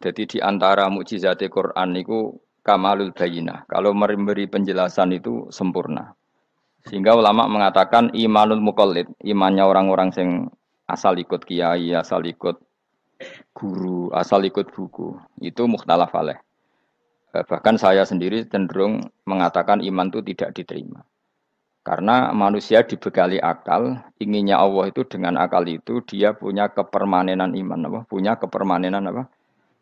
Jadi di antara mukjizat Quran itu kamalul bayinah. Kalau memberi penjelasan itu sempurna. Sehingga ulama mengatakan imanul mukallid, imannya orang-orang yang asal ikut kiai, asal ikut guru, asal ikut buku, itu mukhtalaf alaih. Eh, bahkan saya sendiri cenderung mengatakan iman itu tidak diterima. Karena manusia dibekali akal, inginnya Allah itu dengan akal itu dia punya kepermanenan iman, apa? punya kepermanenan apa?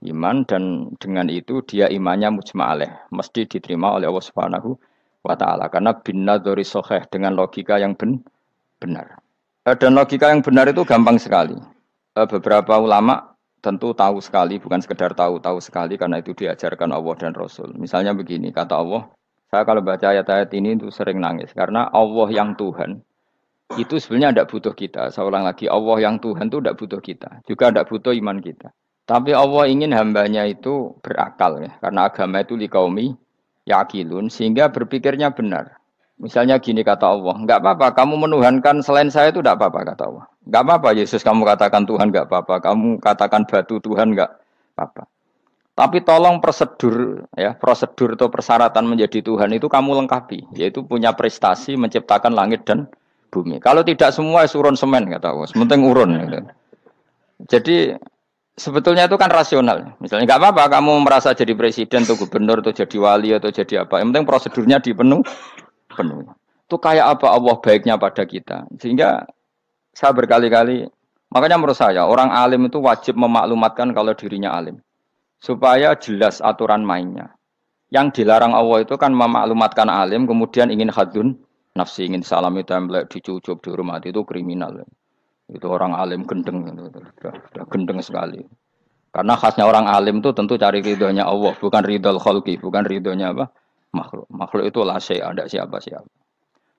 iman dan dengan itu dia imannya mujma'aleh mesti diterima oleh Allah Subhanahu wa taala karena bin nadzari sahih dengan logika yang ben, benar eh, dan logika yang benar itu gampang sekali eh, beberapa ulama tentu tahu sekali bukan sekedar tahu tahu sekali karena itu diajarkan Allah dan Rasul misalnya begini kata Allah saya kalau baca ayat-ayat ini itu sering nangis karena Allah yang Tuhan itu sebenarnya tidak butuh kita. Seorang lagi, Allah yang Tuhan itu tidak butuh kita. Juga tidak butuh iman kita. Tapi Allah ingin hambanya itu berakal ya, karena agama itu dikaumi yakilun sehingga berpikirnya benar. Misalnya gini kata Allah, nggak apa-apa kamu menuhankan selain saya itu nggak apa-apa kata Allah. Nggak apa-apa Yesus kamu katakan Tuhan nggak apa-apa, kamu katakan batu Tuhan nggak apa-apa. Tapi tolong prosedur ya, prosedur atau persyaratan menjadi Tuhan itu kamu lengkapi, yaitu punya prestasi menciptakan langit dan bumi. Kalau tidak semua ya, surun semen kata Allah, sementing urun. Gitu. Jadi sebetulnya itu kan rasional. Misalnya nggak apa-apa kamu merasa jadi presiden atau gubernur atau jadi wali atau jadi apa. Yang penting prosedurnya dipenuh penuh. Itu kayak apa Allah baiknya pada kita. Sehingga saya berkali-kali makanya menurut saya orang alim itu wajib memaklumatkan kalau dirinya alim supaya jelas aturan mainnya. Yang dilarang Allah itu kan memaklumatkan alim kemudian ingin hadun nafsi ingin salam itu yang dicucup di rumah itu kriminal. Itu orang alim gendeng, sudah gendeng sekali. Karena khasnya orang alim itu tentu cari ridhonya Allah, bukan ridhol kholki, bukan ridhonya apa? Makhluk. Makhluk itu lase, ada siapa-siapa.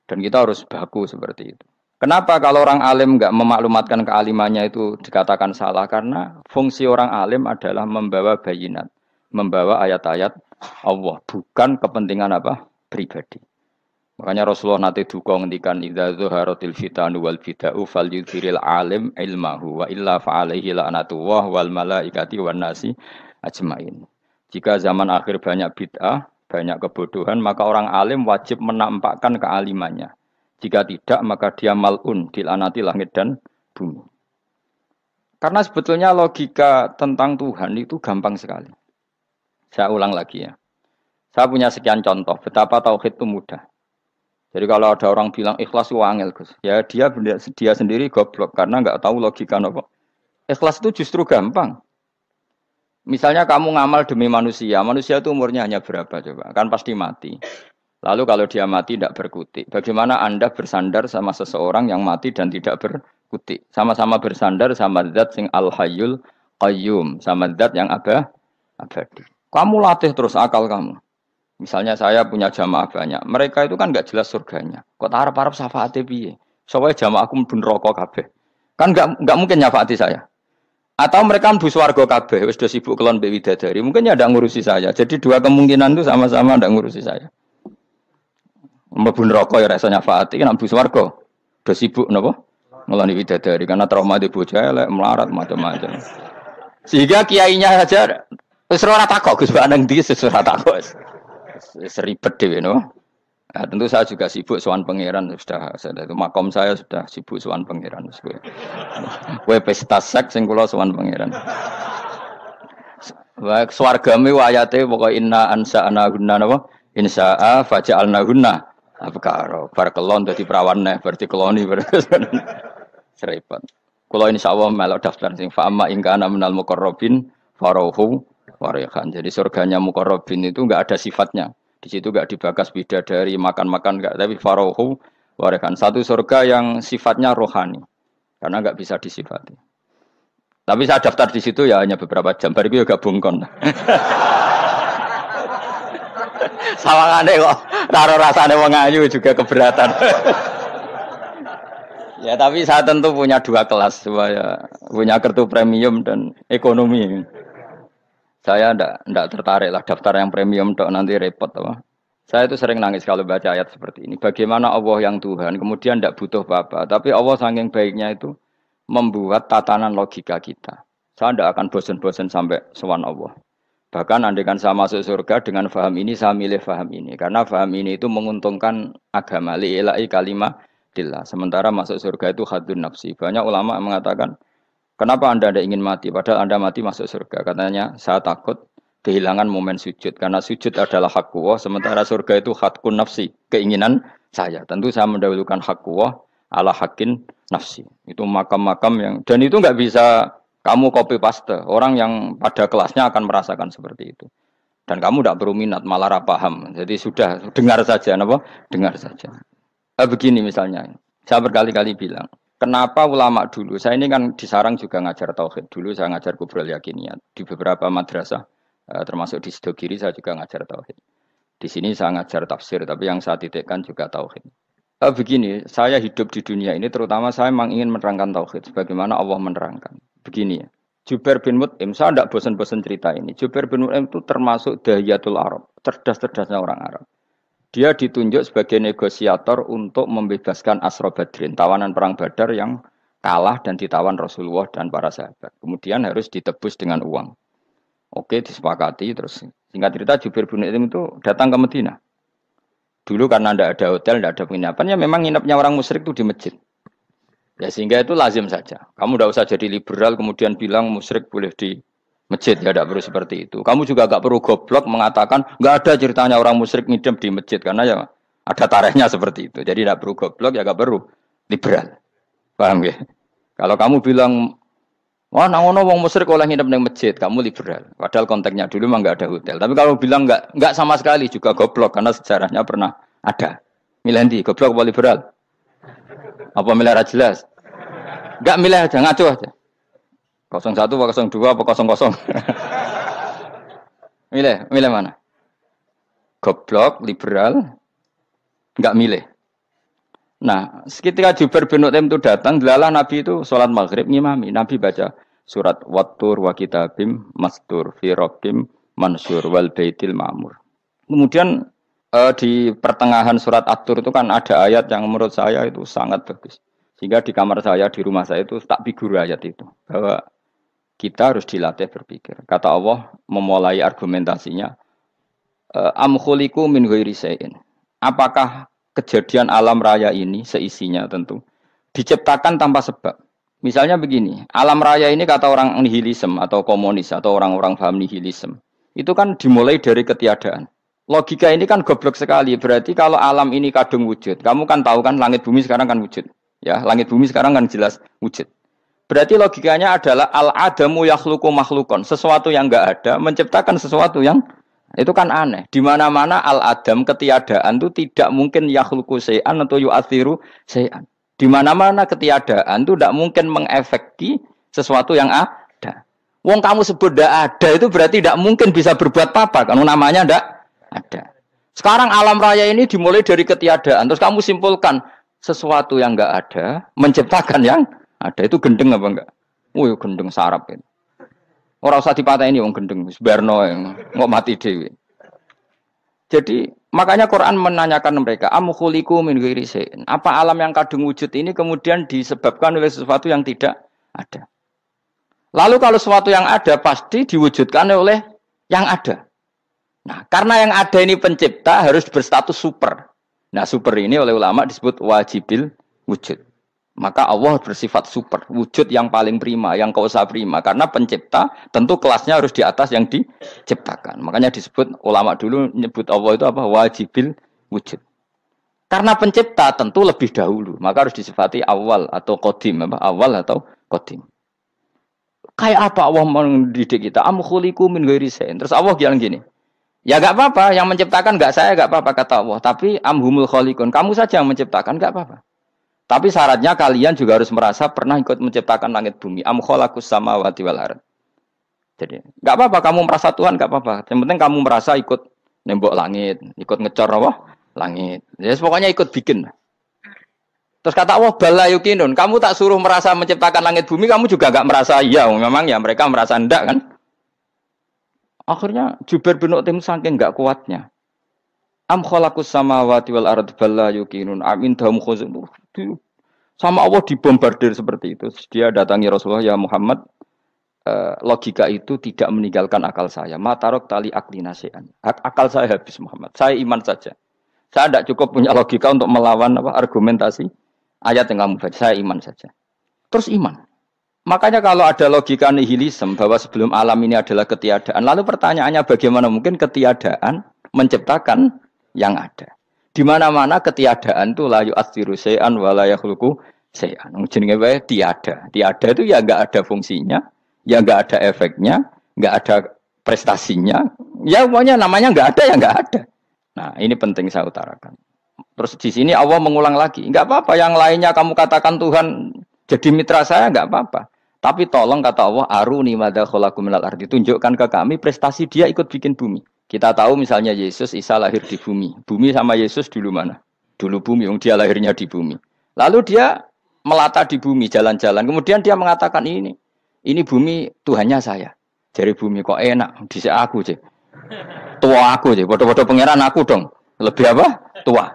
Dan kita harus baku seperti itu. Kenapa kalau orang alim nggak memaklumatkan kealimannya itu dikatakan salah? Karena fungsi orang alim adalah membawa bayinat, membawa ayat-ayat Allah, bukan kepentingan apa pribadi. Makanya Rasulullah nanti duka ngendikan idza zuharatil fitanu wal fal falyudhiril alim ilmahu wa illa fa'alaihi wa wal malaikati wan nasi ajmain. Jika zaman akhir banyak bid'ah, banyak kebodohan, maka orang alim wajib menampakkan kealimannya. Jika tidak, maka dia malun, dilanati langit dan bumi. Karena sebetulnya logika tentang Tuhan itu gampang sekali. Saya ulang lagi ya. Saya punya sekian contoh betapa tauhid itu mudah. Jadi kalau ada orang bilang ikhlas itu angel, Gus. Ya dia dia sendiri goblok karena nggak tahu logika nopo. Ikhlas itu justru gampang. Misalnya kamu ngamal demi manusia, manusia itu umurnya hanya berapa coba? Kan pasti mati. Lalu kalau dia mati tidak berkutik. Bagaimana Anda bersandar sama seseorang yang mati dan tidak berkutik? Sama-sama bersandar sama zat sing al-hayyul qayyum, sama zat yang abah abadi. Kamu latih terus akal kamu. Misalnya saya punya jamaah banyak, mereka itu kan nggak jelas surganya. Kok tarap tarap syafaatnya piye? Soalnya jamaah aku mbun rokok kabeh. Kan nggak nggak mungkin nyafaati saya. Atau mereka mbus warga kabeh, sudah sibuk kelon mbek dari. Mungkin ya ada ngurusi saya. Jadi dua kemungkinan itu sama-sama ada ngurusi saya. Mbun rokok ya rasa nyafaati, kan mbus warga. Udah sibuk nopo? Ngeloni dari, karena trauma di bocah elek, melarat macam-macam. Sehingga kiainya saja wis ora takok Gus Baneng Nang wis ora takok seribet dewe no. Nah, tentu saya juga sibuk soan pangeran sudah, saya itu makom saya sudah sibuk soan pangeran gue. gue pesta seks pangeran. Baik swargami wayate pokok inna ansa ana guna insa a Insa'a faja'alna naguna apakah bar kelon jadi perawan nih berarti keloni berarti. Kulo insya Allah melok daftar sing ingka ingkana minal korobin farohu warihan. Ya Jadi surganya mukorobin itu enggak ada sifatnya. Di situ nggak dibakas dari makan-makan enggak tapi farahu warihan. Ya Satu surga yang sifatnya rohani, karena enggak bisa disifati. Tapi saya daftar di situ ya hanya beberapa jam. Bariku juga ya bungkon. Sawangane kok taruh rasane wong ayu juga keberatan. ya tapi saya tentu punya dua kelas supaya punya kartu premium dan ekonomi. Saya ndak ndak tertarik lah daftar yang premium dok nanti repot apa. Saya itu sering nangis kalau baca ayat seperti ini. Bagaimana Allah yang Tuhan kemudian ndak butuh apa-apa, tapi Allah saking baiknya itu membuat tatanan logika kita. Saya ndak akan bosan-bosan sampai sewan Allah. Bahkan andaikan saya masuk surga dengan faham ini, saya milih faham ini. Karena faham ini itu menguntungkan agama. Li'ilai kalimah dillah. Sementara masuk surga itu hadun nafsi. Banyak ulama mengatakan Kenapa Anda tidak ingin mati? Padahal Anda mati masuk surga. Katanya, saya takut kehilangan momen sujud. Karena sujud adalah hak Allah, sementara surga itu hakun nafsi, keinginan saya. Tentu saya mendahulukan hak Allah ala hakin nafsi. Itu makam-makam yang, dan itu nggak bisa kamu copy paste. Orang yang pada kelasnya akan merasakan seperti itu. Dan kamu tidak perlu minat, malah paham. Jadi sudah, dengar saja. Apa? Dengar saja. Eh, begini misalnya, saya berkali-kali bilang, Kenapa ulama dulu? Saya ini kan di Sarang juga ngajar tauhid. Dulu saya ngajar kubrol yakiniat di beberapa madrasah eh, termasuk di Sidogiri saya juga ngajar tauhid. Di sini saya ngajar tafsir tapi yang saya titikkan juga tauhid. Eh, begini, saya hidup di dunia ini terutama saya memang ingin menerangkan tauhid sebagaimana Allah menerangkan. Begini ya. Jubair bin Mut'im, saya tidak bosan-bosan cerita ini. Jubair bin Mut'im itu termasuk dahiyatul Arab, cerdas-cerdasnya orang Arab. Dia ditunjuk sebagai negosiator untuk membebaskan Asro Badrin, tawanan perang Badar yang kalah dan ditawan Rasulullah dan para sahabat. Kemudian harus ditebus dengan uang. Oke, disepakati. Terus singkat cerita Jubir bin Itim itu datang ke Medina. Dulu karena tidak ada hotel, tidak ada penginapan, ya memang nginepnya orang musyrik itu di masjid. Ya sehingga itu lazim saja. Kamu tidak usah jadi liberal kemudian bilang musyrik boleh di masjid ya tidak perlu seperti itu. Kamu juga gak perlu goblok mengatakan nggak ada ceritanya orang musyrik ngidam di masjid karena ya ada tarahnya seperti itu. Jadi tidak perlu goblok ya gak perlu liberal. Paham ya? Kalau kamu bilang wah nangono wong musyrik oleh ngidam di masjid, kamu liberal. Padahal konteksnya dulu mah nggak ada hotel. Tapi kalau bilang nggak nggak sama sekali juga goblok karena sejarahnya pernah ada. Milandi goblok apa liberal? Apa milih jelas? Nggak milih aja ngaco aja. 01 apa 02 apa 00? milih, milih mana? Goblok, liberal, nggak milih. Nah, ketika Jubair bin utem itu datang, dilalah Nabi itu sholat maghrib ngimami. Nabi baca surat Wattur wa kitabim mastur fi rabbim mansur wal baitil ma'mur. Kemudian eh, di pertengahan surat atur itu kan ada ayat yang menurut saya itu sangat bagus. Sehingga di kamar saya, di rumah saya itu tak figur ayat itu. Bahwa kita harus dilatih berpikir. Kata Allah memulai argumentasinya, eh, Amkhuliku min ghairi Apakah kejadian alam raya ini seisinya tentu diciptakan tanpa sebab? Misalnya begini, alam raya ini kata orang nihilisme atau komunis atau orang-orang paham nihilisme. Itu kan dimulai dari ketiadaan. Logika ini kan goblok sekali. Berarti kalau alam ini kadung wujud, kamu kan tahu kan langit bumi sekarang kan wujud. Ya, langit bumi sekarang kan jelas wujud. Berarti logikanya adalah al-adamu yakhluqu makhlukon. Sesuatu yang enggak ada menciptakan sesuatu yang itu kan aneh. Di mana-mana al-adam ketiadaan itu tidak mungkin yakhluqu sayan atau yu'athiru sayan. Di mana-mana ketiadaan itu tidak mungkin mengefekti sesuatu yang ada. Wong kamu sebut tidak ada itu berarti tidak mungkin bisa berbuat apa-apa karena namanya tidak ada. Sekarang alam raya ini dimulai dari ketiadaan. Terus kamu simpulkan sesuatu yang enggak ada menciptakan yang ada itu gendeng apa enggak? Oh, ya gendeng sarap ini. Orang usah ini wong gendeng, sebarno nggak mati dewi. Jadi makanya Quran menanyakan mereka, amukuliku min Apa alam yang kadung wujud ini kemudian disebabkan oleh sesuatu yang tidak ada? Lalu kalau sesuatu yang ada pasti diwujudkan oleh yang ada. Nah, karena yang ada ini pencipta harus berstatus super. Nah, super ini oleh ulama disebut wajibil wujud. Maka Allah bersifat super, wujud yang paling prima, yang kau usah prima. Karena pencipta tentu kelasnya harus di atas yang diciptakan. Makanya disebut ulama dulu nyebut Allah itu apa? Wajibil wujud. Karena pencipta tentu lebih dahulu, maka harus disifati awal atau kodim, apa? awal atau kodim. Kayak apa Allah mendidik kita? Amukhuliku min Terus Allah bilang gini, Ya gak apa-apa, yang menciptakan gak saya gak apa-apa kata Allah. Tapi amhumul khalikun, kamu saja yang menciptakan gak apa-apa. Tapi syaratnya kalian juga harus merasa pernah ikut menciptakan langit bumi. Amkholakus sama wati wal Jadi, nggak apa-apa kamu merasa Tuhan nggak apa-apa. Yang penting kamu merasa ikut nembok langit, ikut ngecor wah Langit. Ya pokoknya ikut bikin. Terus kata Allah bala yukinun, kamu tak suruh merasa menciptakan langit bumi, kamu juga nggak merasa iya. Memang ya mereka merasa ndak kan? Akhirnya Jubair bin Utim saking nggak kuatnya. Am khalaqus samawati wal ard bala yukinun. Amin dahum khuzun sama Allah dibombardir seperti itu. Dia datangi Rasulullah ya Muhammad eh, logika itu tidak meninggalkan akal saya. Matarok tali akli Akal saya habis Muhammad. Saya iman saja. Saya tidak cukup punya logika untuk melawan apa argumentasi ayat yang kamu baca. Saya iman saja. Terus iman. Makanya kalau ada logika nihilisme bahwa sebelum alam ini adalah ketiadaan, lalu pertanyaannya bagaimana mungkin ketiadaan menciptakan yang ada? Di mana-mana ketiadaan itu layu asiru sean walayahulku sean. Jenenge wae tiada. Tiada itu ya nggak ada fungsinya, ya nggak ada efeknya, nggak ada prestasinya. Ya pokoknya namanya nggak ada ya nggak ada. Nah ini penting saya utarakan. Terus di sini Allah mengulang lagi, nggak apa-apa. Yang lainnya kamu katakan Tuhan jadi mitra saya nggak apa-apa. Tapi tolong kata Allah, aruni mada kholaku minal ardi. Tunjukkan ke kami prestasi dia ikut bikin bumi. Kita tahu misalnya Yesus Isa lahir di bumi. Bumi sama Yesus dulu mana? Dulu bumi, yang dia lahirnya di bumi. Lalu dia melata di bumi, jalan-jalan. Kemudian dia mengatakan ini, ini bumi Tuhannya saya. Jadi bumi kok enak, bisa aku sih. Tua aku sih, bodoh-bodoh pangeran aku dong. Lebih apa? Tua.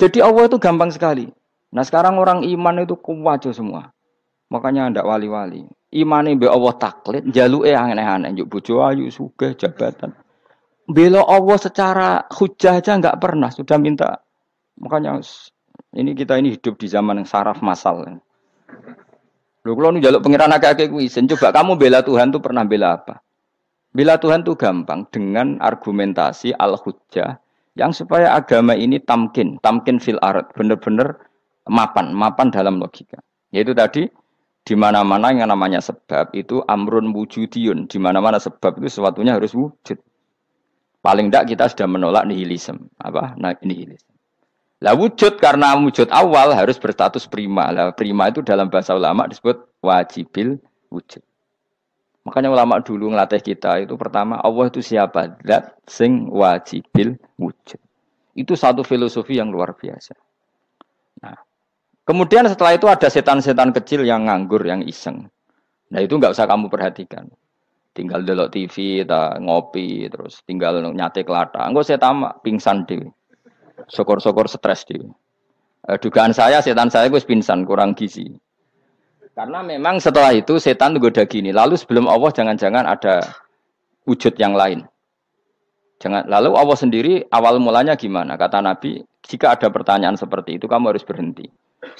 Jadi Allah itu gampang sekali. Nah sekarang orang iman itu kuwajo semua. Makanya ndak wali-wali. Imane mbek Allah taklid, jaluke aneh-aneh, njuk bojo ayu, sugih, jabatan bela Allah secara hujah aja nggak pernah sudah minta makanya ini kita ini hidup di zaman yang saraf masal lu kalau jaluk pengiran agak-agak izin coba kamu bela Tuhan tuh pernah bela apa bela Tuhan tuh gampang dengan argumentasi al hujah yang supaya agama ini tamkin tamkin fil arat bener-bener mapan mapan dalam logika yaitu tadi di mana-mana yang namanya sebab itu amrun wujudiyun di mana-mana sebab itu sesuatunya harus wujud Paling tidak kita sudah menolak nihilisme. Apa? Nah, nihilisme. Lah wujud karena wujud awal harus berstatus prima. Lah prima itu dalam bahasa ulama disebut wajibil wujud. Makanya ulama dulu ngelatih kita itu pertama Allah itu siapa? Dat sing wajibil wujud. Itu satu filosofi yang luar biasa. Nah, kemudian setelah itu ada setan-setan kecil yang nganggur, yang iseng. Nah itu nggak usah kamu perhatikan tinggal delok TV, ta ngopi, terus tinggal nyate kelata. saya tamak pingsan di, Syukur-syukur stres di. E, eh, dugaan saya setan saya gue pingsan kurang gizi. Karena memang setelah itu setan goda gini. Lalu sebelum Allah jangan-jangan ada wujud yang lain. Jangan lalu Allah sendiri awal mulanya gimana? Kata Nabi, jika ada pertanyaan seperti itu kamu harus berhenti.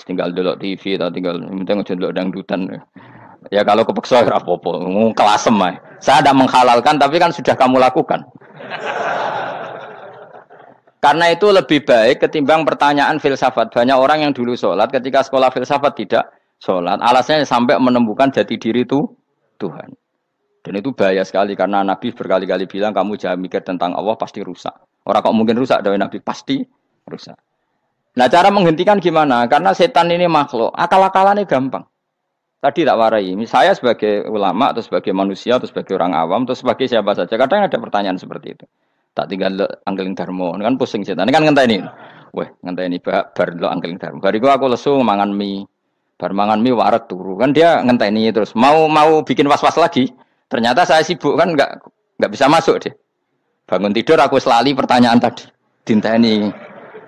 Tinggal delok TV atau tinggal minta aja delok dangdutan. Ya kalau kepeksa ya apa-apa, kelasem ae. Saya tidak menghalalkan tapi kan sudah kamu lakukan. Karena itu lebih baik ketimbang pertanyaan filsafat. Banyak orang yang dulu sholat ketika sekolah filsafat tidak sholat. Alasnya sampai menemukan jati diri itu Tuhan. Dan itu bahaya sekali karena Nabi berkali-kali bilang kamu jangan mikir tentang Allah pasti rusak. Orang kok mungkin rusak dari Nabi pasti rusak. Nah cara menghentikan gimana? Karena setan ini makhluk, akal-akalannya gampang. Tadi tak warai, saya sebagai ulama atau sebagai manusia atau sebagai orang awam atau sebagai siapa saja, kadang ada pertanyaan seperti itu. Tak tinggal angkeling darmo, kan pusing setan, kan ini, Wah, ini bak bar lo angkeling darmo. hari gua aku lesu mangan mie, bar mangan mie waret turu. Kan dia ini terus mau mau bikin was-was lagi. Ternyata saya sibuk kan nggak nggak bisa masuk deh. Bangun tidur aku selali pertanyaan tadi. ini.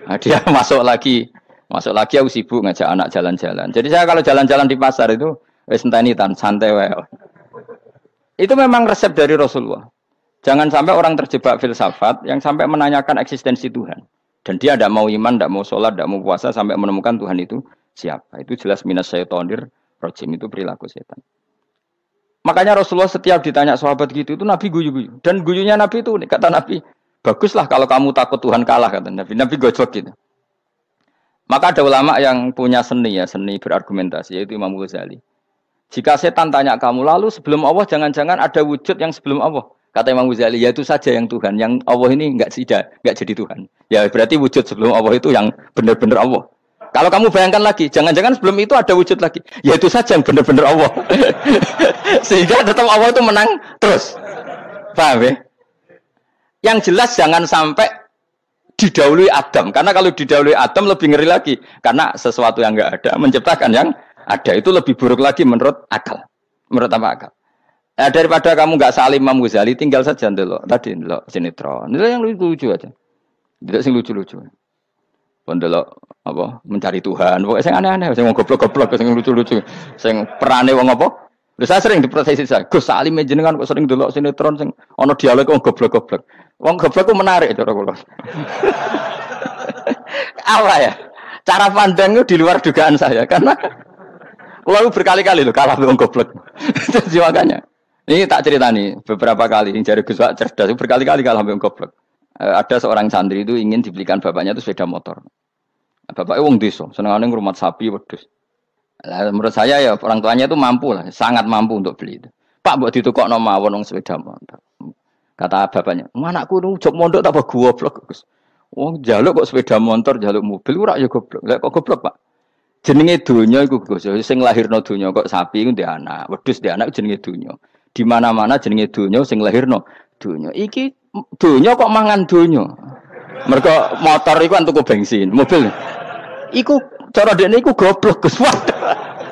Nah, dia masuk lagi masuk lagi aku sibuk ngajak anak jalan-jalan. Jadi saya kalau jalan-jalan di pasar itu wes enteni tan santai wae. Itu memang resep dari Rasulullah. Jangan sampai orang terjebak filsafat yang sampai menanyakan eksistensi Tuhan. Dan dia tidak mau iman, tidak mau sholat, tidak mau puasa sampai menemukan Tuhan itu siapa. Itu jelas minas syaitonir rojim itu perilaku setan. Makanya Rasulullah setiap ditanya sahabat gitu itu Nabi guyu-guyu. Dan guyunya Nabi itu kata Nabi, baguslah kalau kamu takut Tuhan kalah kata Nabi. Nabi gojok gitu. Maka ada ulama yang punya seni ya, seni berargumentasi yaitu Imam Ghazali. Jika setan tanya kamu lalu sebelum Allah jangan-jangan ada wujud yang sebelum Allah. Kata Imam Ghazali, ya itu saja yang Tuhan. Yang Allah ini nggak tidak nggak jadi Tuhan. Ya berarti wujud sebelum Allah itu yang benar-benar Allah. Kalau kamu bayangkan lagi, jangan-jangan sebelum itu ada wujud lagi. Ya itu saja yang benar-benar Allah. Sehingga tetap Allah itu menang terus. Paham ya? Yang jelas jangan sampai didahului Adam. Karena kalau didahului Adam lebih ngeri lagi. Karena sesuatu yang nggak ada menciptakan yang ada itu lebih buruk lagi menurut akal. Menurut apa akal? eh, daripada kamu nggak salim Imam Ghazali, tinggal saja nanti lo Tadi lo sinetron, itu yang lucu-lucu aja. Tidak sing lucu-lucu. Pun apa mencari Tuhan. Pokoknya saya aneh-aneh, saya goblok-goblok, saya lucu-lucu, saya perane wong apa? Lha saya sering diproses saya, Gus Salim jenengan kok sering delok sinetron sing ana dialog wong goblok-goblok. Wong goblok ku menarik cara kula. apa ya? Cara pandangnya di luar dugaan saya karena kalau berkali-kali lo kalah dong goblok. Jadi ya makanya. Ini tak cerita nih beberapa kali yang jari Gus cerdas berkali-kali kalah dong goblok. Eh, ada seorang santri itu ingin dibelikan bapaknya itu sepeda motor. Nah, bapaknya wong desa, neng rumah sapi wedhus. Lah menurut saya ya orang tuanya itu mampu lah, sangat mampu untuk beli itu. Pak buat ditukokno mawon wong sepeda motor. Kata bapaknya, mana aku "Anakku jok mondok tak goblok, Gus." Wong jaluk kok sepeda motor, jaluk mobil urak ya goblok. Lah kok goblok, Pak? jenenge dunia iku Gus. Sing lahirno dunia kok sapi iku ndek anak, wedus ndek anak jenenge dunia. Di mana-mana jenenge dunia sing lahirno dunia. Iki dunia kok mangan dunia. Mereka motor iku tuku bensin, mobil. Iku cara dene iku goblok Gus.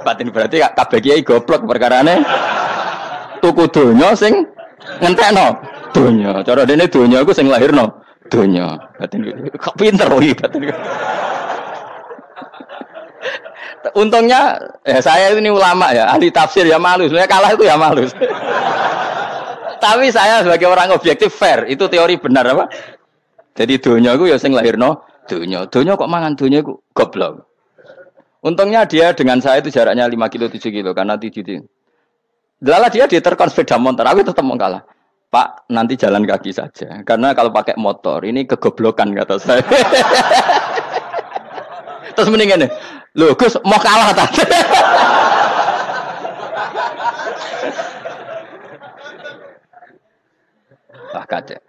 Batin berarti kabeh kiai goblok perkarane. Tuku dunia sing ngentekno dunia. Cara dene dunia iku sing lahirno dunia. Batin kok pinter iki batin untungnya ya saya ini ulama ya, ahli tafsir ya malu. Sebenarnya kalah itu ya malu. Tapi saya sebagai orang objektif fair, itu teori benar apa? Jadi dunia itu ya sing lahirno dunia. Dunia kok mangan dunia itu goblok. Untungnya dia dengan saya itu jaraknya 5 kilo 7 kilo karena tidur. Lala dia diterkan sepeda motor, aku tetap mau kalah. Pak, nanti jalan kaki saja. Karena kalau pakai motor, ini kegoblokan kata saya. Terus mendingan nih, ya, Lho, Gus, mau kalah ta? Wah kacau.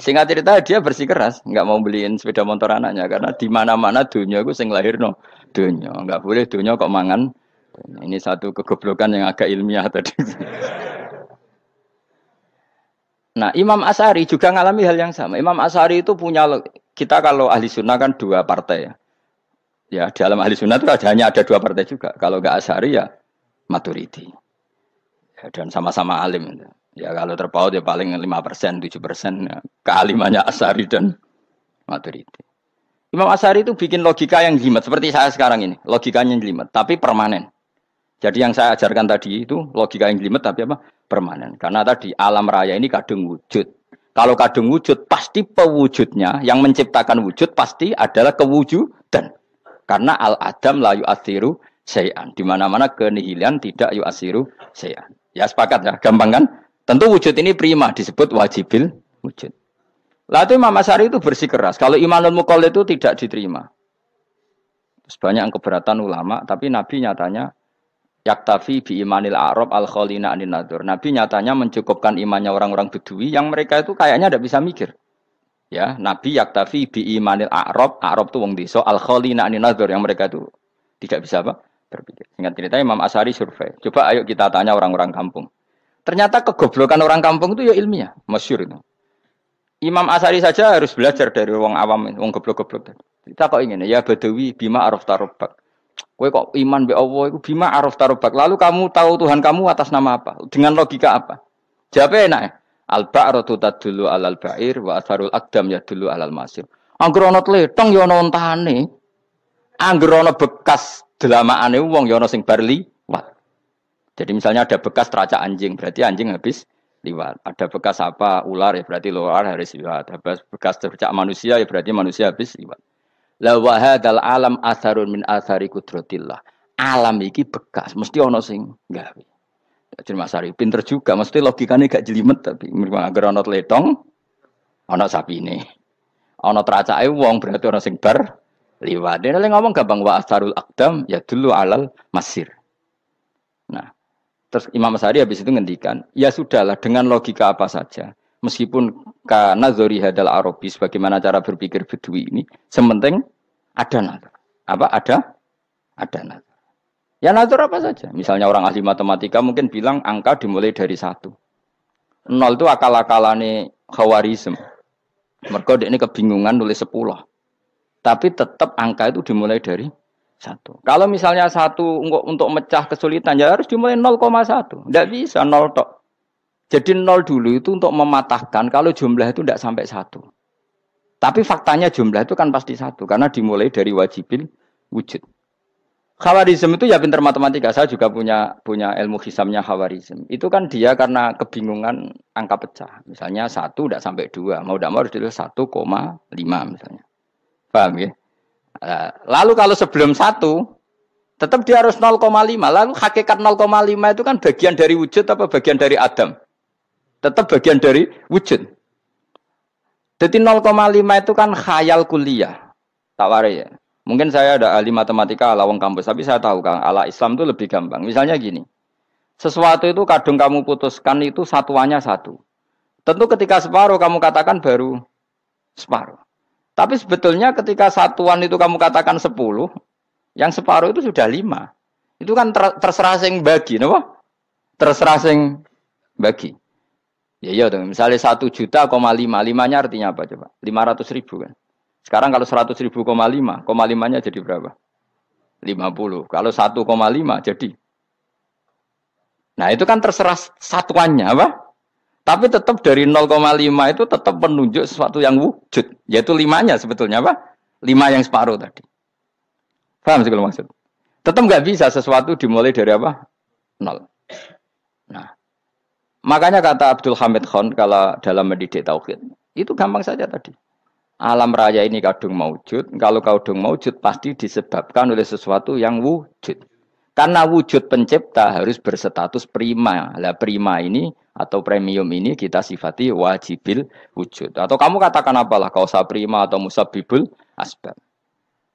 Singkat cerita dia bersikeras, nggak mau beliin sepeda motor anaknya karena di mana-mana dunia gue sing lahir no dunia, nggak boleh dunia kok mangan. Ini satu kegoblokan yang agak ilmiah tadi. Nah Imam Asari juga ngalami hal yang sama. Imam Asari itu punya kita kalau ahli sunnah kan dua partai ya Ya di alam ahli sunnah itu hanya ada dua partai juga. Kalau nggak asari ya maturiti. Ya, dan sama-sama alim. Ya kalau terpaut ya paling lima persen, tujuh persen. Ya. Kealimannya asari dan maturiti. Imam Asari itu bikin logika yang jimat Seperti saya sekarang ini. Logikanya yang jimat, Tapi permanen. Jadi yang saya ajarkan tadi itu logika yang jimat, tapi apa? Permanen. Karena tadi alam raya ini kadung wujud. Kalau kadung wujud, pasti pewujudnya yang menciptakan wujud pasti adalah kewujudan. Karena al-adam layu asiru sayan. Di mana-mana kenihilan tidak yu asiru sayan. Ya sepakat ya, gampang kan? Tentu wujud ini prima disebut wajibil wujud. Lalu Imam Asyari itu bersikeras kalau imanul mukol itu tidak diterima. Terus banyak keberatan ulama, tapi Nabi nyatanya yaktafi bi imanil Arab al khalina anin nadur. Nabi nyatanya mencukupkan imannya orang-orang Bedui yang mereka itu kayaknya tidak bisa mikir. Ya, Nabi yaktafi bi imanil a'rab, a'rab itu wong desa al khalina anin nazar yang mereka itu tidak bisa apa? berpikir. Singkat cerita Imam Asari survei. Coba ayo kita tanya orang-orang kampung. Ternyata kegoblokan orang kampung itu ya ilmiah, masyur itu. Imam Asari saja harus belajar dari wong awam, wong goblok-goblok tadi. Kita kok ingin ya, ya Badawi bima araf tarobak. Kowe kok iman be Allah itu bima araf tarobak. Lalu kamu tahu Tuhan kamu atas nama apa? Dengan logika apa? Jawabnya enak ya. Al ba'ratu tadullu alal ba'ir wa atharul aqdam dulu alal masir. anggere ana tletong ya ana ontane. anggere ana bekas delamaane wong ya ana sing bar liwat. Jadi misalnya ada bekas teracak anjing, berarti anjing habis liwat. Ada bekas apa? Ular ya berarti ular harus liwat. Ada bekas teracak manusia ya berarti manusia habis liwat. La wa hadzal alam atharun min athari qudratillah. Alam iki bekas mesti ana sing gawe. Jadi Mas Ari pinter juga, mesti logikanya gak jelimet tapi memang agar ana letong sapi ini, anak teraca eh, wong berarti ana sing bar liwat. Dia ngomong gampang wa astarul akdam ya dulu alal masir. Nah, terus Imam Mas Masari habis itu ngendikan, ya sudahlah dengan logika apa saja. Meskipun karena zori hadal arabi bagaimana cara berpikir bedui ini, sementing ada nada. Apa ada? Ada nada. Ya natur apa saja. Misalnya orang ahli matematika mungkin bilang angka dimulai dari satu. Nol itu akal nih khawarism. Mereka ini kebingungan nulis sepuluh. Tapi tetap angka itu dimulai dari satu. Kalau misalnya satu untuk, untuk mecah kesulitan ya harus dimulai 0,1. Tidak bisa nol tok. Jadi nol dulu itu untuk mematahkan kalau jumlah itu tidak sampai satu. Tapi faktanya jumlah itu kan pasti satu karena dimulai dari wajibin wujud. Khawarizm itu ya pinter matematika. Saya juga punya punya ilmu hisamnya Khawarizm. Itu kan dia karena kebingungan angka pecah. Misalnya satu tidak sampai dua, mau tidak mau harus ditulis satu koma lima misalnya. Paham ya? Lalu kalau sebelum satu, tetap dia harus 0,5. Lalu hakikat 0,5 itu kan bagian dari wujud apa bagian dari Adam? Tetap bagian dari wujud. Jadi 0,5 itu kan khayal kuliah. Tak ya. Mungkin saya ada ahli matematika ala wong kampus, tapi saya tahu Kang, ala Islam itu lebih gampang. Misalnya gini, sesuatu itu kadung kamu putuskan itu satuannya satu. Tentu ketika separuh kamu katakan baru separuh. Tapi sebetulnya ketika satuan itu kamu katakan sepuluh, yang separuh itu sudah lima. Itu kan ter terserah sing bagi, no? Terserah sing bagi. Ya iya dong. Misalnya satu juta koma lima, limanya artinya apa coba? Lima ratus ribu kan? Sekarang kalau 100 ribu koma lima, koma limanya jadi berapa? 50. Kalau koma lima jadi. Nah itu kan terserah satuannya apa? Tapi tetap dari 0,5 itu tetap menunjuk sesuatu yang wujud. Yaitu limanya sebetulnya apa? Lima yang separuh tadi. Paham kalau maksud? Tetap nggak bisa sesuatu dimulai dari apa? Nol. Nah, makanya kata Abdul Hamid Khan kalau dalam mendidik tauhid itu gampang saja tadi alam raya ini kadung maujud. Kalau kadung maujud pasti disebabkan oleh sesuatu yang wujud. Karena wujud pencipta harus berstatus prima. Lah prima ini atau premium ini kita sifati wajibil wujud. Atau kamu katakan apalah kausa prima atau musabibul asbab.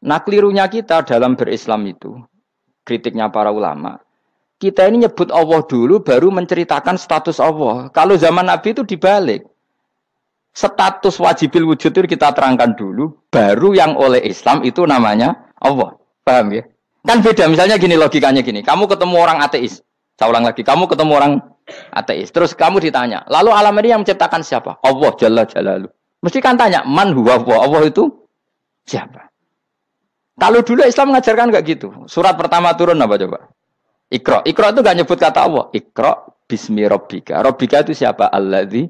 Nah kelirunya kita dalam berislam itu, kritiknya para ulama, kita ini nyebut Allah dulu baru menceritakan status Allah. Kalau zaman Nabi itu dibalik status wajibil wujud itu kita terangkan dulu, baru yang oleh Islam itu namanya Allah. Paham ya? Kan beda misalnya gini logikanya gini. Kamu ketemu orang ateis. Saya ulang lagi, kamu ketemu orang ateis. Terus kamu ditanya, lalu alam ini yang menciptakan siapa? Allah Jalla Jalalu. Mesti kan tanya, man huwa Allah. Allah itu siapa? Kalau dulu Islam mengajarkan nggak gitu. Surat pertama turun apa coba? Ikro. Ikro itu gak nyebut kata Allah. Ikro bismi robbika. Robbika itu siapa? Allah di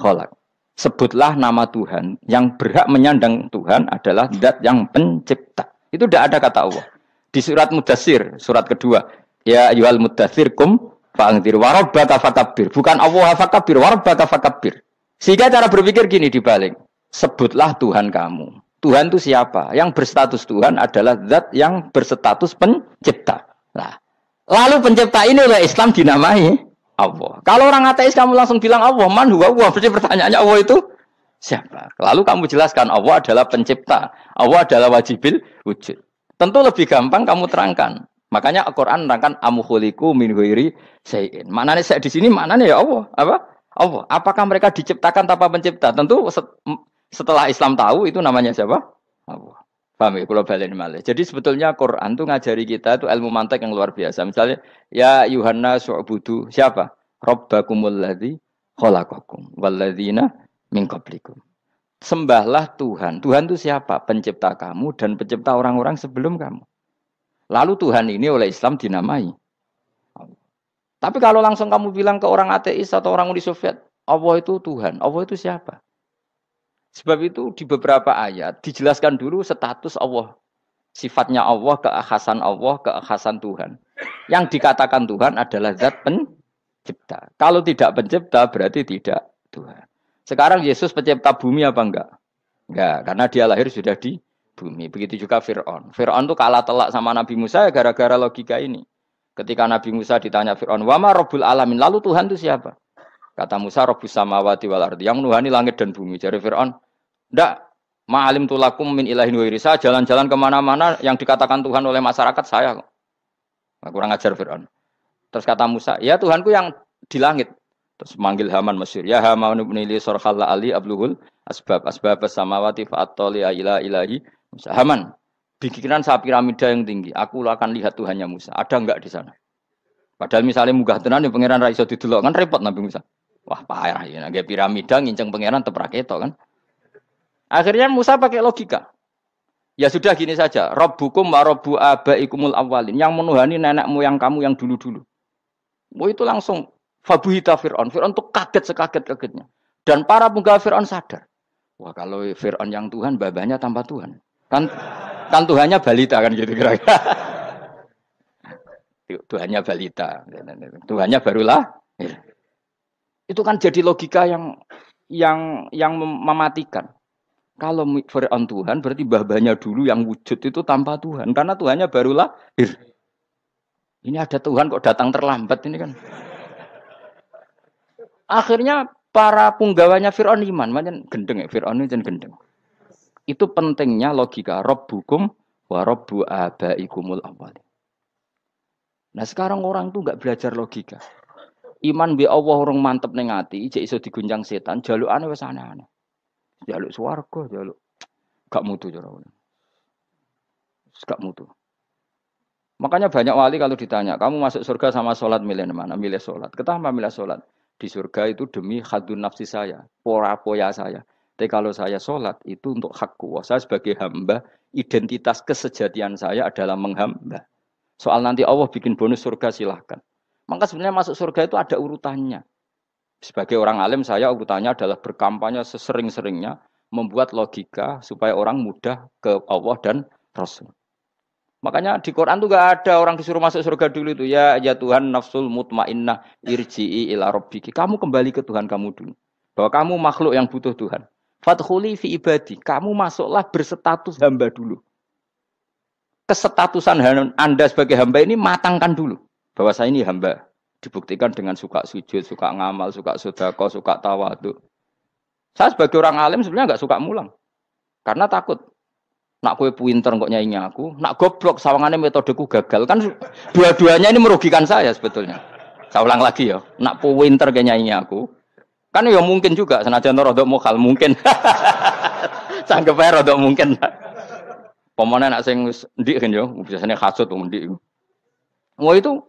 kholak sebutlah nama Tuhan yang berhak menyandang Tuhan adalah zat yang pencipta itu tidak ada kata Allah di surat mudasir surat kedua ya yual mudasir kum fa'angdir warobata fatabir bukan Allah fakabir warobata fakabir sehingga cara berpikir gini dibalik sebutlah Tuhan kamu Tuhan itu siapa yang berstatus Tuhan adalah zat yang berstatus pencipta lah lalu pencipta ini oleh Islam dinamai Allah. Kalau orang ateis kamu langsung bilang Allah, man huwa Allah. Berarti pertanyaannya Allah itu siapa? Lalu kamu jelaskan Allah adalah pencipta. Allah adalah wajibil wujud. Tentu lebih gampang kamu terangkan. Makanya Al-Qur'an menerangkan amuhuliku min ghairi sayin. Maknanya saya di sini maknanya ya Allah, apa? Allah. Apakah mereka diciptakan tanpa pencipta? Tentu setelah Islam tahu itu namanya siapa? Allah. Paham ya, kalau balik malah. Jadi sebetulnya Quran tuh ngajari kita itu ilmu mantek yang luar biasa. Misalnya, ya Yuhanna su'budu siapa? Rabbakumul ladhi kholakakum walladzina min Sembahlah Tuhan. Tuhan itu siapa? Pencipta kamu dan pencipta orang-orang sebelum kamu. Lalu Tuhan ini oleh Islam dinamai. Tapi kalau langsung kamu bilang ke orang ateis atau orang Uni Soviet, Allah itu Tuhan, Allah itu siapa? Sebab itu di beberapa ayat dijelaskan dulu status Allah. Sifatnya Allah, keakhasan Allah, keakhasan Tuhan. Yang dikatakan Tuhan adalah zat pencipta. Kalau tidak pencipta berarti tidak Tuhan. Sekarang Yesus pencipta bumi apa enggak? Enggak, karena dia lahir sudah di bumi. Begitu juga Fir'aun. Fir'aun itu kalah telak sama Nabi Musa ya gara-gara logika ini. Ketika Nabi Musa ditanya Fir'aun, wama robul alamin, lalu Tuhan itu siapa? Kata Musa, Robu samawati wal ardi. Yang nuhani langit dan bumi. Jadi Fir'aun, ndak ma'alim tulakum min ilahin wairisa. Jalan-jalan kemana-mana yang dikatakan Tuhan oleh masyarakat saya. Nah, kurang ajar Fir'aun. Terus kata Musa, ya Tuhanku yang di langit. Terus manggil Haman Mesir. Ya Haman ili sorkhalla ali abluhul asbab. Asbab samawati fa'attoli ila ilahi. Musa. Haman, bikinan saya piramida yang tinggi. Aku akan lihat Tuhannya Musa. Ada enggak di sana? Padahal misalnya mugah tenan yang pangeran ra didelok kan repot Nabi Musa. Wah parah ya, nggak nah, piramida nginceng pangeran tepraketo kan. Akhirnya Musa pakai logika. Ya sudah gini saja, Rob Robbukum wa Robbu abaikumul awalin, yang menuhani nenek moyang kamu yang dulu-dulu. Mau oh, itu langsung fabuhita Fir'aun. Fir'aun tuh kaget sekaget-kagetnya. Dan para penggawa Fir'aun sadar. Wah kalau Fir'aun yang Tuhan, babanya tanpa Tuhan. Kan, kan Tuhannya balita kan gitu kira-kira. Tuhannya balita. Tuhannya barulah. Itu kan jadi logika yang yang yang mematikan. Kalau Fir'aun Tuhan berarti babanya dulu yang wujud itu tanpa Tuhan karena Tuhannya baru lahir. Ini ada Tuhan kok datang terlambat ini kan. Akhirnya para punggawanya Fir'aun iman, macam gendeng ya Fir'aun itu gendeng. Itu pentingnya logika Robbukum wa Robbu abaikumul awal. Nah sekarang orang tuh nggak belajar logika iman bi Allah orang mantep ning ati, cek iso digunjang setan, jalukane wis aneh-aneh. Jaluk swarga, jaluk gak mutu cara Gak mutu. Makanya banyak wali kalau ditanya, kamu masuk surga sama sholat milih mana? Milih sholat. Ketama milih sholat. Di surga itu demi hadun nafsi saya, pora poya saya. Tapi kalau saya sholat itu untuk hakku. Saya sebagai hamba, identitas kesejatian saya adalah menghamba. Soal nanti Allah bikin bonus surga silahkan. Maka sebenarnya masuk surga itu ada urutannya. Sebagai orang alim saya urutannya adalah berkampanye sesering-seringnya membuat logika supaya orang mudah ke Allah dan Rasul. Makanya di Quran tuh gak ada orang disuruh masuk surga dulu itu ya ya Tuhan nafsul mutmainnah irji'i ila rabbiki. Kamu kembali ke Tuhan kamu dulu. Bahwa kamu makhluk yang butuh Tuhan. Fathuli fi ibadi. Kamu masuklah berstatus hamba dulu. Kesetatusan Anda sebagai hamba ini matangkan dulu bahwa saya ini hamba dibuktikan dengan suka sujud, suka ngamal, suka sodako, suka tawa tuh Saya sebagai orang alim sebenarnya nggak suka mulang karena takut. Nak kue puinter kok nyanyi aku, nak goblok sawangannya metodeku gagal kan dua-duanya ini merugikan saya sebetulnya. Saya ulang lagi ya, nak puinter kayak nyanyi aku, kan ya mungkin juga senajan rodok mokal mungkin. Sanggup aja rodok mungkin. Pemana nak sing ndik kan yo, ya, biasanya kasut tuh Wah itu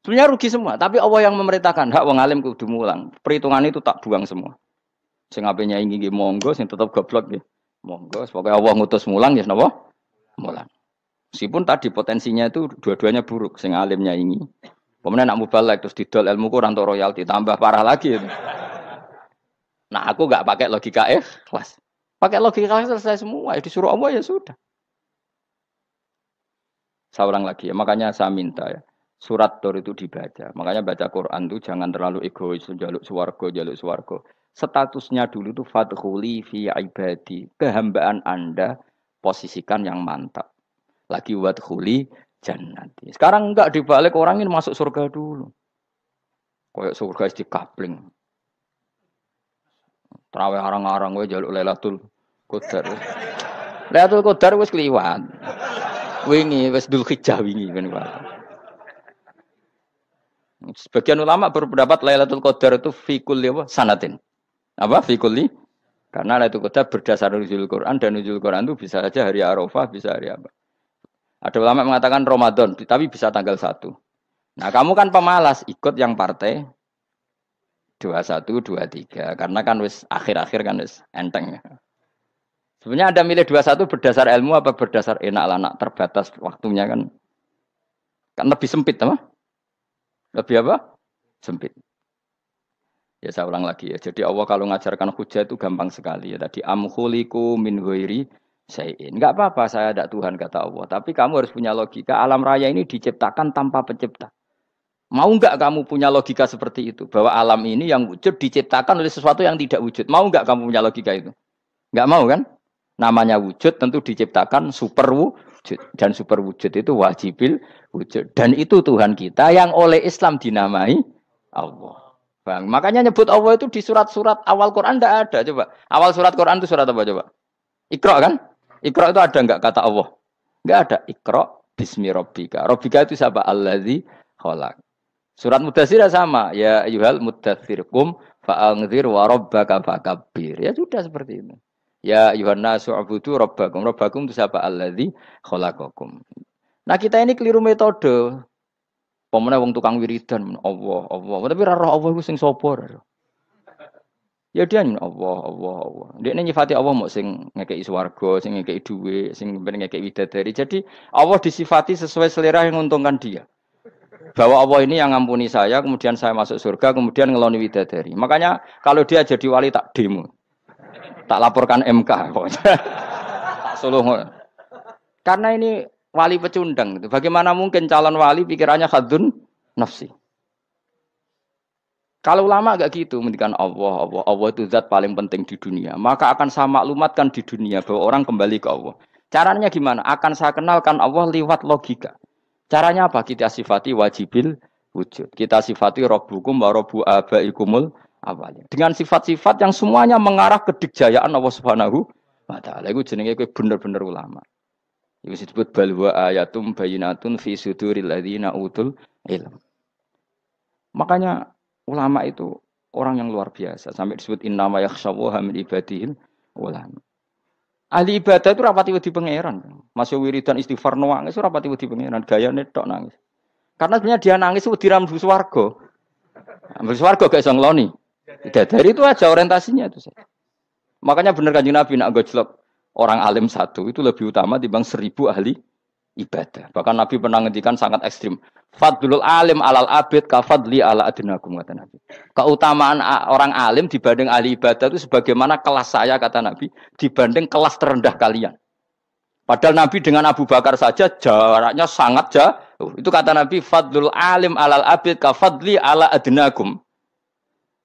Sebenarnya rugi semua, tapi Allah yang memerintahkan hak wong alim kudu mulang. Perhitungan itu tak buang semua. Sing apenya ingin nggih monggo, sing tetep goblok nggih. Monggo, semoga Allah ngutus mulang ya napa? Mulang. Meskipun tadi potensinya itu dua-duanya buruk, sing alimnya ini. Pemenang nak mubalek terus didol ilmu kurang untuk royal ditambah parah lagi itu. Nah aku nggak pakai logika F, kelas. Pakai logika F selesai semua, ya disuruh Allah ya sudah. Saya ulang lagi ya, makanya saya minta ya surat dor itu dibaca. Makanya baca Quran itu jangan terlalu egois jaluk suwargo jaluk suwargo. Statusnya dulu itu fadkhuli fi ibadi. Kehambaan Anda posisikan yang mantap. Lagi jangan jannati. Sekarang enggak dibalik orang ini masuk surga dulu. Kayak surga di kapling. Terawih arang-arang gue jaluk Lailatul Qadar. Lailatul Qadar wis kliwat. Wingi wis Dzulhijjah wingi kan Sebagian ulama berpendapat Lailatul Qadar itu fikul sanatin. Apa fikuli? Karena Lailatul Qadar berdasar nuzul Quran dan nuzul Quran itu bisa saja hari Arafah, bisa hari apa. Ada ulama mengatakan Ramadan, tapi bisa tanggal 1. Nah, kamu kan pemalas, ikut yang partai 21, 23. Karena kan wis akhir-akhir kan wis enteng. Sebenarnya milik milih 21 berdasar ilmu apa berdasar enak lah terbatas waktunya kan. Kan lebih sempit, teman. Lebih apa? Sempit. Ya saya ulang lagi ya. Jadi Allah kalau mengajarkan hujah itu gampang sekali ya. Tadi amhuliku min ghairi sayin. Enggak apa-apa saya ada Tuhan kata Allah. Tapi kamu harus punya logika. Alam raya ini diciptakan tanpa pencipta. Mau enggak kamu punya logika seperti itu? Bahwa alam ini yang wujud diciptakan oleh sesuatu yang tidak wujud. Mau enggak kamu punya logika itu? Enggak mau kan? Namanya wujud tentu diciptakan super wujud dan super wujud itu wajibil wujud dan itu Tuhan kita yang oleh Islam dinamai Allah. Bang, makanya nyebut Allah itu di surat-surat awal Quran tidak ada coba. Awal surat Quran itu surat apa coba? Iqra kan? Iqra itu ada nggak kata Allah? Nggak ada. Iqra bismi rabbika. Rabbika itu siapa? Allazi khalaq. Surat Mudathir sama. Ya ayyuhal Mudathirkum kum fa'angzir wa rabbaka fakabbir. Ya sudah seperti ini. Ya Yohanna su'abudu rabbakum. Rabbakum itu siapa? Alladhi kholakakum. Nah kita ini keliru metode. Pemenang wong tukang wiridan. Allah, Allah. Tapi roh Allah itu sing sopor. Ya dia Allah, Allah, Allah. Dia ini nyifati Allah mau sing ngekei swarga, sing ngekei duwe, sing ngekei widadari. Jadi Allah disifati sesuai selera yang menguntungkan dia. Bahwa Allah ini yang ngampuni saya, kemudian saya masuk surga, kemudian ngeloni widadari. Makanya kalau dia jadi wali tak demo. Tak laporkan MK pokoknya. tak suluh. Karena ini wali pecundang. Bagaimana mungkin calon wali pikirannya khadun nafsi? Kalau lama gak gitu, mendikan Allah, Allah, Allah itu zat paling penting di dunia. Maka akan saya maklumatkan di dunia bahwa orang kembali ke Allah. Caranya gimana? Akan saya kenalkan Allah lewat logika. Caranya apa? Kita sifati wajibil wujud. Kita sifati robbukum wa robbu abaikumul awalnya. Dengan sifat-sifat yang semuanya mengarah ke dikjayaan Allah Subhanahu wa taala. Iku jenenge kowe bener-bener ulama. Iku disebut balwa ayatum bayinatun fi suduril ladzina utul ilm. Makanya ulama itu orang yang luar biasa sampai disebut nama yakhsyawaha min ibadihil ulama. Ahli ibadah itu rapat ibu wedi pangeran. Masih wiridan istighfar nangis rapati wedi pangeran, gayane netok nangis. Karena sebenarnya dia nangis itu diram suwargo Ambil suwargo gak iso Bidadari itu aja orientasinya itu saja. Makanya benar kanjeng Nabi nak gojlok orang alim satu itu lebih utama dibanding seribu ahli ibadah. Bahkan Nabi pernah ngendikan sangat ekstrim. Fadlul alim alal abid kafadli ala adinakum kata Nabi. Keutamaan orang alim dibanding ahli ibadah itu sebagaimana kelas saya kata Nabi dibanding kelas terendah kalian. Padahal Nabi dengan Abu Bakar saja jaraknya sangat jauh. Itu kata Nabi fadlul alim alal abid kafadli ala adinakum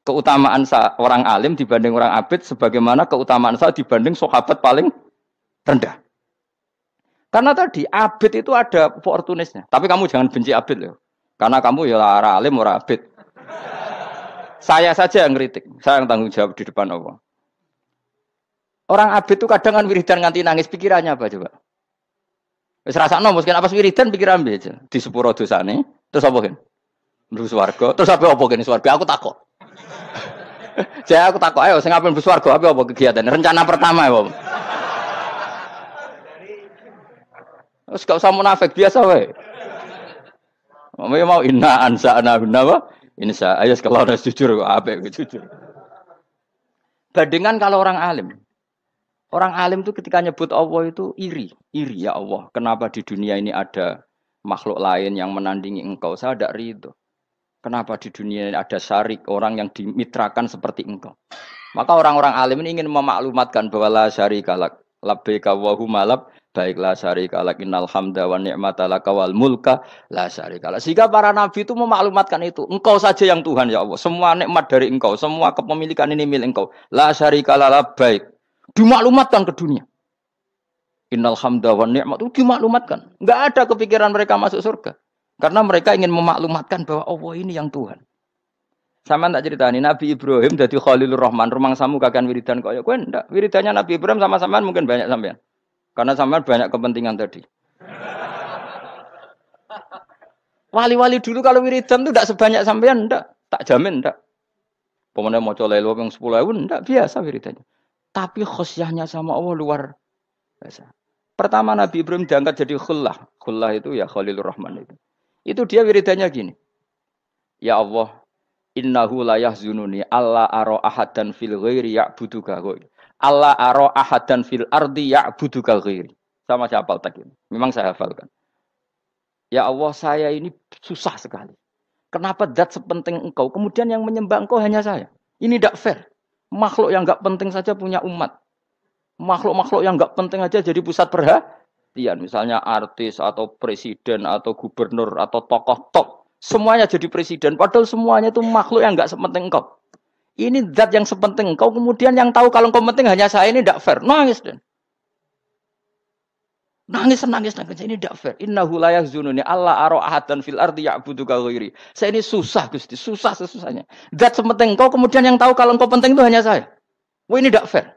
keutamaan orang alim dibanding orang abid sebagaimana keutamaan saya dibanding sahabat paling rendah. Karena tadi abid itu ada oportunisnya. Tapi kamu jangan benci abid loh. Karena kamu ya orang alim orang abid. Saya saja yang kritik, saya yang tanggung jawab di depan Allah. Orang abid itu kadang kan wiridan nganti nangis pikirannya apa coba? Wis rasakno mungkin apa wiridan pikiran aja. Di sepuro dosane, terus apa kene? Mlebu swarga, terus apa apa kene swarga? Aku takut. Saya aku takut ayo saya ngapain bus warga apa apa kegiatan rencana pertama ya, Om. Terus gak sama munafik biasa wae. Mau mau inna ansa ana apa? Ini saya ayo kalau harus jujur apa apik jujur. Bandingan kalau orang alim. Orang alim itu ketika nyebut Allah itu iri, iri ya Allah. Kenapa di dunia ini ada makhluk lain yang menandingi engkau? Saya tidak ridho. Kenapa di dunia ini ada syarik orang yang dimitrakan seperti engkau? Maka orang-orang alim ini ingin memaklumatkan bahwa la syarika lak labbaika wa humalab baik baiklah syarika lak innal hamda wa ni'mata laka wal mulka la syarik lak. Sehingga para nabi itu memaklumatkan itu, engkau saja yang Tuhan ya Allah. Semua nikmat dari engkau, semua kepemilikan ini milik engkau. La syarik lak baik. Dimaklumatkan ke dunia. Innal hamda wa ni'mata itu dimaklumatkan. Enggak ada kepikiran mereka masuk surga. Karena mereka ingin memaklumatkan bahwa Allah oh, ini yang Tuhan. Sama tak cerita ini. Nabi Ibrahim jadi Khalilur Rahman, rumang samu kagak wiridan kok. Ya, Kau enggak Wiridannya Nabi Ibrahim sama samaan mungkin banyak sampean. Karena sampean banyak kepentingan tadi. Wali-wali dulu kalau wiridan tuh ndak sebanyak sampean ndak, tak jamin ndak. Pemenang mau coba lelu yang sepuluh tahun ndak biasa wiridannya. Tapi khusyahnya sama Allah luar biasa. Pertama Nabi Ibrahim diangkat jadi khullah. Khullah itu ya Khalilur Rahman itu. Itu dia wiridannya gini. Ya Allah, innahu la yahzununi alla ara ahadan fil ghairi ya'buduka ghairi. Allah ara ahadan fil ardi ya'buduka ghairi. Sama saya hafal tadi. Memang saya hafalkan. Ya Allah, saya ini susah sekali. Kenapa zat sepenting engkau? Kemudian yang menyembah engkau hanya saya. Ini tidak fair. Makhluk yang nggak penting saja punya umat. Makhluk-makhluk yang nggak penting aja jadi pusat perhatian penelitian, misalnya artis atau presiden atau gubernur atau tokoh top, semuanya jadi presiden. Padahal semuanya itu makhluk yang nggak sepenting engkau. Ini zat yang sepenting kau Kemudian yang tahu kalau engkau penting hanya saya ini tidak fair. Nangis dan nangis nangis nangis ini tidak fair. Inna hulayah zununi Allah aro ahadan fil ardi ya'budu ghairi. Saya ini susah gusti, susah sesusahnya. Zat sepenting kau Kemudian yang tahu kalau engkau penting itu hanya saya. Wah ini tidak fair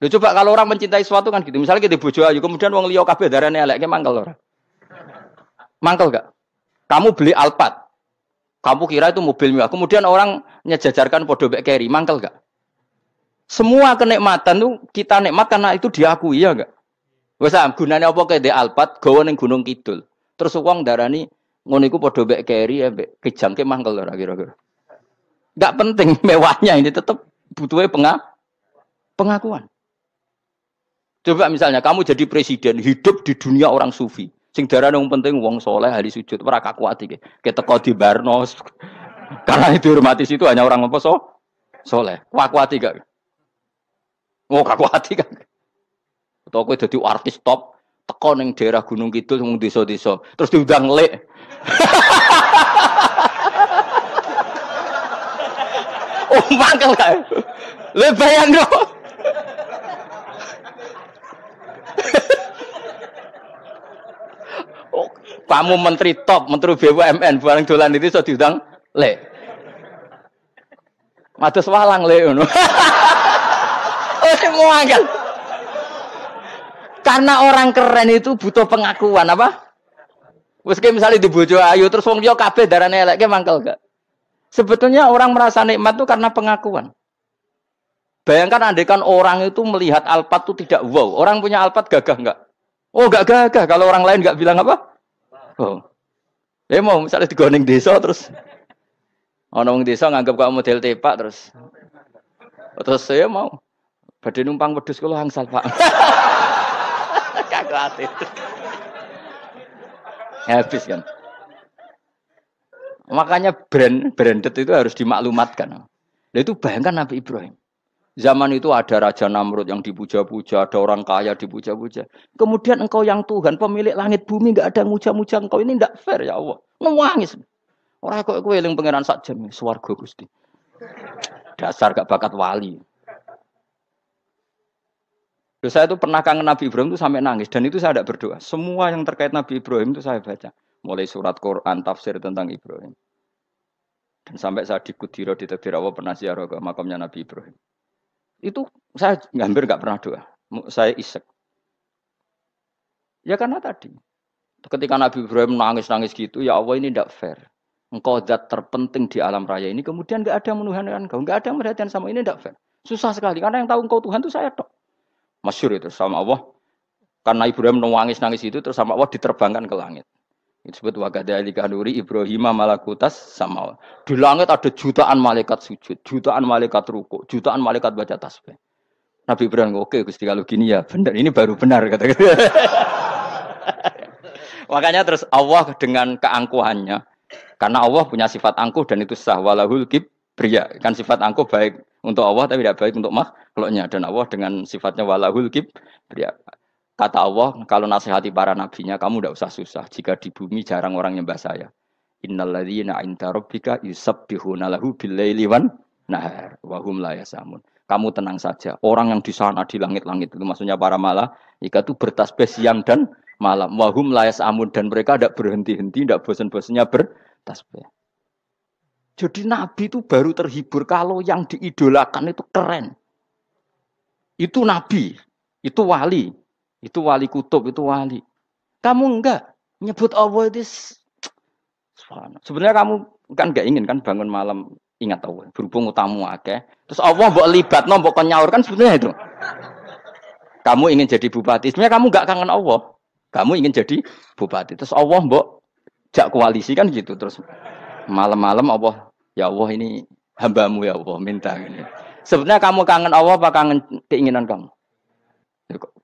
lu coba kalau orang mencintai sesuatu kan gitu. Misalnya kita gitu, bojo ayu, kemudian uang wong liya kabeh darane elek, mangkel orang Mangkel gak? Kamu beli Alphard. Kamu kira itu mobil mewah. Kemudian orang nyejajarkan podo bek carry, mangkel gak? Semua kenikmatan tuh kita nikmat karena itu diakui ya gak Wes ah, gunanya apa kayak di Alphard gawa ning Gunung Kidul. Terus wong darani ngono iku podo bek carry ya bek kejangke mangkel orang kira-kira. Gak penting mewahnya ini tetap butuhnya pengak pengakuan. Coba misalnya kamu jadi presiden, hidup di dunia orang sufi. Sing darah yang penting wong soleh hari sujud ora kuat iki. Keteko di barnos Karena itu hormati situ hanya orang apa so? Soleh. kuat gak? Oh, kuat iki. Atau kowe jadi artis top teko ning daerah Gunung Kidul mung desa-desa. Terus diundang lek. oh, mangkel kae. Lek bayang dong. Kamu menteri top, menteri BUMN, barang dolan itu sudah diundang le. Matus walang le oh mau angkat. Karena orang keren itu butuh pengakuan apa? Meski misalnya di bojo ayu terus wong kafe kabeh darane eleke mangkel gak? Sebetulnya orang merasa nikmat itu karena pengakuan. Bayangkan andekan orang itu melihat alpat itu tidak wow. Orang punya alpat gagah enggak? Oh enggak gagah. Kalau orang lain enggak bilang apa? Oh. Ya mau misalnya digoning desa terus ana wong desa nganggap kamu model tepak terus. Terus saya mau badhe numpang wedhus kula angsal, Pak. Kagak ati. Habis kan. Makanya brand branded itu harus dimaklumatkan. Nah, itu bayangkan Nabi Ibrahim. Zaman itu ada Raja Namrud yang dipuja-puja, ada orang kaya dipuja-puja. Kemudian engkau yang Tuhan, pemilik langit bumi, nggak ada muja-muja engkau. Ini tidak fair ya Allah. Nangis. Orang kok kowe eling pangeran sak jam ya, Gusti. Dasar gak bakat wali. Terus saya itu pernah kangen Nabi Ibrahim itu sampai nangis dan itu saya tidak berdoa. Semua yang terkait Nabi Ibrahim itu saya baca, mulai surat Quran, tafsir tentang Ibrahim. Dan sampai saya di Kudiro di Tebirawa pernah ziarah ke makamnya Nabi Ibrahim. Itu saya hampir nggak pernah doa. Saya isek. Ya karena tadi. Ketika Nabi Ibrahim nangis-nangis gitu, ya Allah ini tidak fair. Engkau zat terpenting di alam raya ini, kemudian nggak ada menuhankan engkau, nggak ada perhatian sama ini tidak fair. Susah sekali, karena yang tahu engkau Tuhan itu saya toh. Masyur itu sama Allah. Karena Ibrahim nangis-nangis itu, terus sama Allah diterbangkan ke langit. Disebut wakadhalika nuri Ibrahim malakutas sama. Di langit ada jutaan malaikat sujud, jutaan malaikat ruko, jutaan malaikat baca tasbih. Nabi Ibrahim, oke Gusti kalau gini ya benar, ini baru benar kata Makanya terus Allah dengan keangkuhannya, karena Allah punya sifat angkuh dan itu sah walahul kibriya. Kan sifat angkuh baik untuk Allah tapi tidak baik untuk makhluknya dan Allah dengan sifatnya walahul kibriya Kata Allah, kalau nasihati para nabinya, kamu tidak usah susah. Jika di bumi jarang orang nyembah saya. Innalladzina inda rabbika yusabbihuna lahu billaili wan nahar wahum hum la yasamun. Kamu tenang saja. Orang yang di sana di langit-langit itu maksudnya para malaikat itu bertasbih siang dan malam. wahum hum la yasamun dan mereka tidak berhenti-henti, tidak bosan-bosannya bertasbih. Jadi nabi itu baru terhibur kalau yang diidolakan itu keren. Itu nabi, itu wali, itu wali kutub, itu wali. Kamu enggak nyebut Allah itu Sebenarnya kamu kan enggak ingin kan bangun malam ingat Allah, berhubung utamu akeh. Terus Allah mbok libat, no, mbok nyaur kan sebenarnya itu. Kamu ingin jadi bupati, sebenarnya kamu enggak kangen Allah. Kamu ingin jadi bupati. Terus Allah mbok jak koalisi kan gitu. Terus malam-malam Allah, ya Allah ini hambamu ya Allah minta ini. Sebenarnya kamu kangen Allah apa kangen keinginan kamu?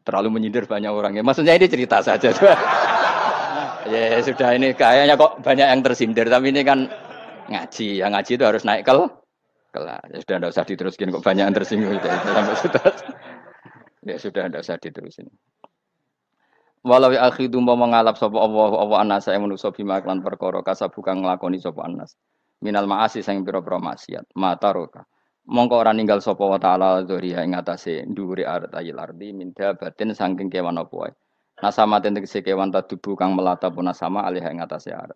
terlalu menyindir banyak orang. Ya, maksudnya ini cerita saja. ya sudah ini kayaknya kok banyak yang tersindir tapi ini kan ngaji Yang ngaji itu harus naik kel kelas ya sudah tidak usah diteruskan kok banyak yang tersinggung ya, sampai ya sudah tidak usah diterusin walau ya itu mau mengalap sopo Allah Allah anas saya menusuk bima klan perkoro kasa bukan ngelakoni sopo anas minal maasi sang biro biro maksiat mata roka mongko orang ninggal sapa wa taala dzuriya ing atase dhuwure artayil ardi minda batin saking kewan apa wae nasama tegese kewan tadubu kang melata pun sama alih ing atase arat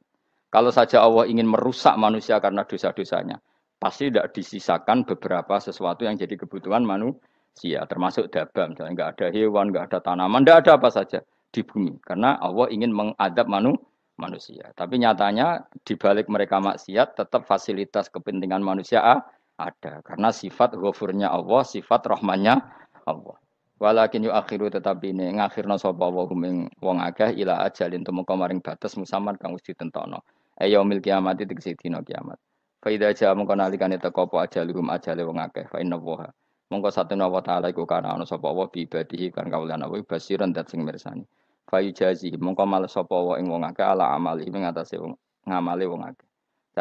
kalau saja Allah ingin merusak manusia karena dosa-dosanya pasti tidak disisakan beberapa sesuatu yang jadi kebutuhan manusia termasuk daba misalnya nggak ada hewan nggak ada tanaman nggak ada apa saja di bumi karena Allah ingin mengadab manusia manusia. Tapi nyatanya dibalik mereka maksiat tetap fasilitas kepentingan manusia ah, ada karena sifat ghafurnya Allah, sifat rahmannya Allah. Walakin yu akhiru tetapi ini ngakhirna sapa wa huming wong akeh ila ajalin temuka maring batas musamad kang wis ditentokno. E mil kiamat tegese dina kiamat. Fa idza jaa mongko nalikane teko apa ajaluhum ajale wong akeh fa inna wa mongko satene Allah taala iku kan ana sapa wa bi badihi kan kawulan apa basiran dat sing mirsani. Fa yujazi mongko males sapa wa ing wong akeh ala amali ing atase wong ngamale wong akeh.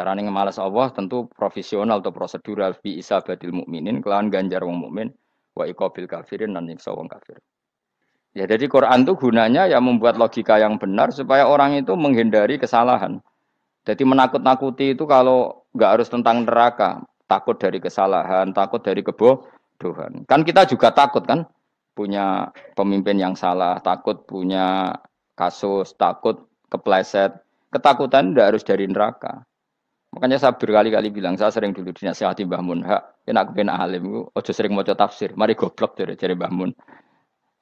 Cara ini malas Allah tentu profesional atau prosedural fi isabatil mukminin kelawan ganjar wong mukmin wa iqabil kafirin dan nyiksa wong kafir. Ya jadi Quran tuh gunanya ya membuat logika yang benar supaya orang itu menghindari kesalahan. Jadi menakut-nakuti itu kalau nggak harus tentang neraka, takut dari kesalahan, takut dari kebodohan. Kan kita juga takut kan punya pemimpin yang salah, takut punya kasus, takut kepleset. Ketakutan tidak harus dari neraka. Makanya saya berkali-kali bilang, saya sering dulu dinasihati Mbah Mun, hak, enak kepen alim, ojo sering mau tafsir, mari goblok dari jari Mbah Mun.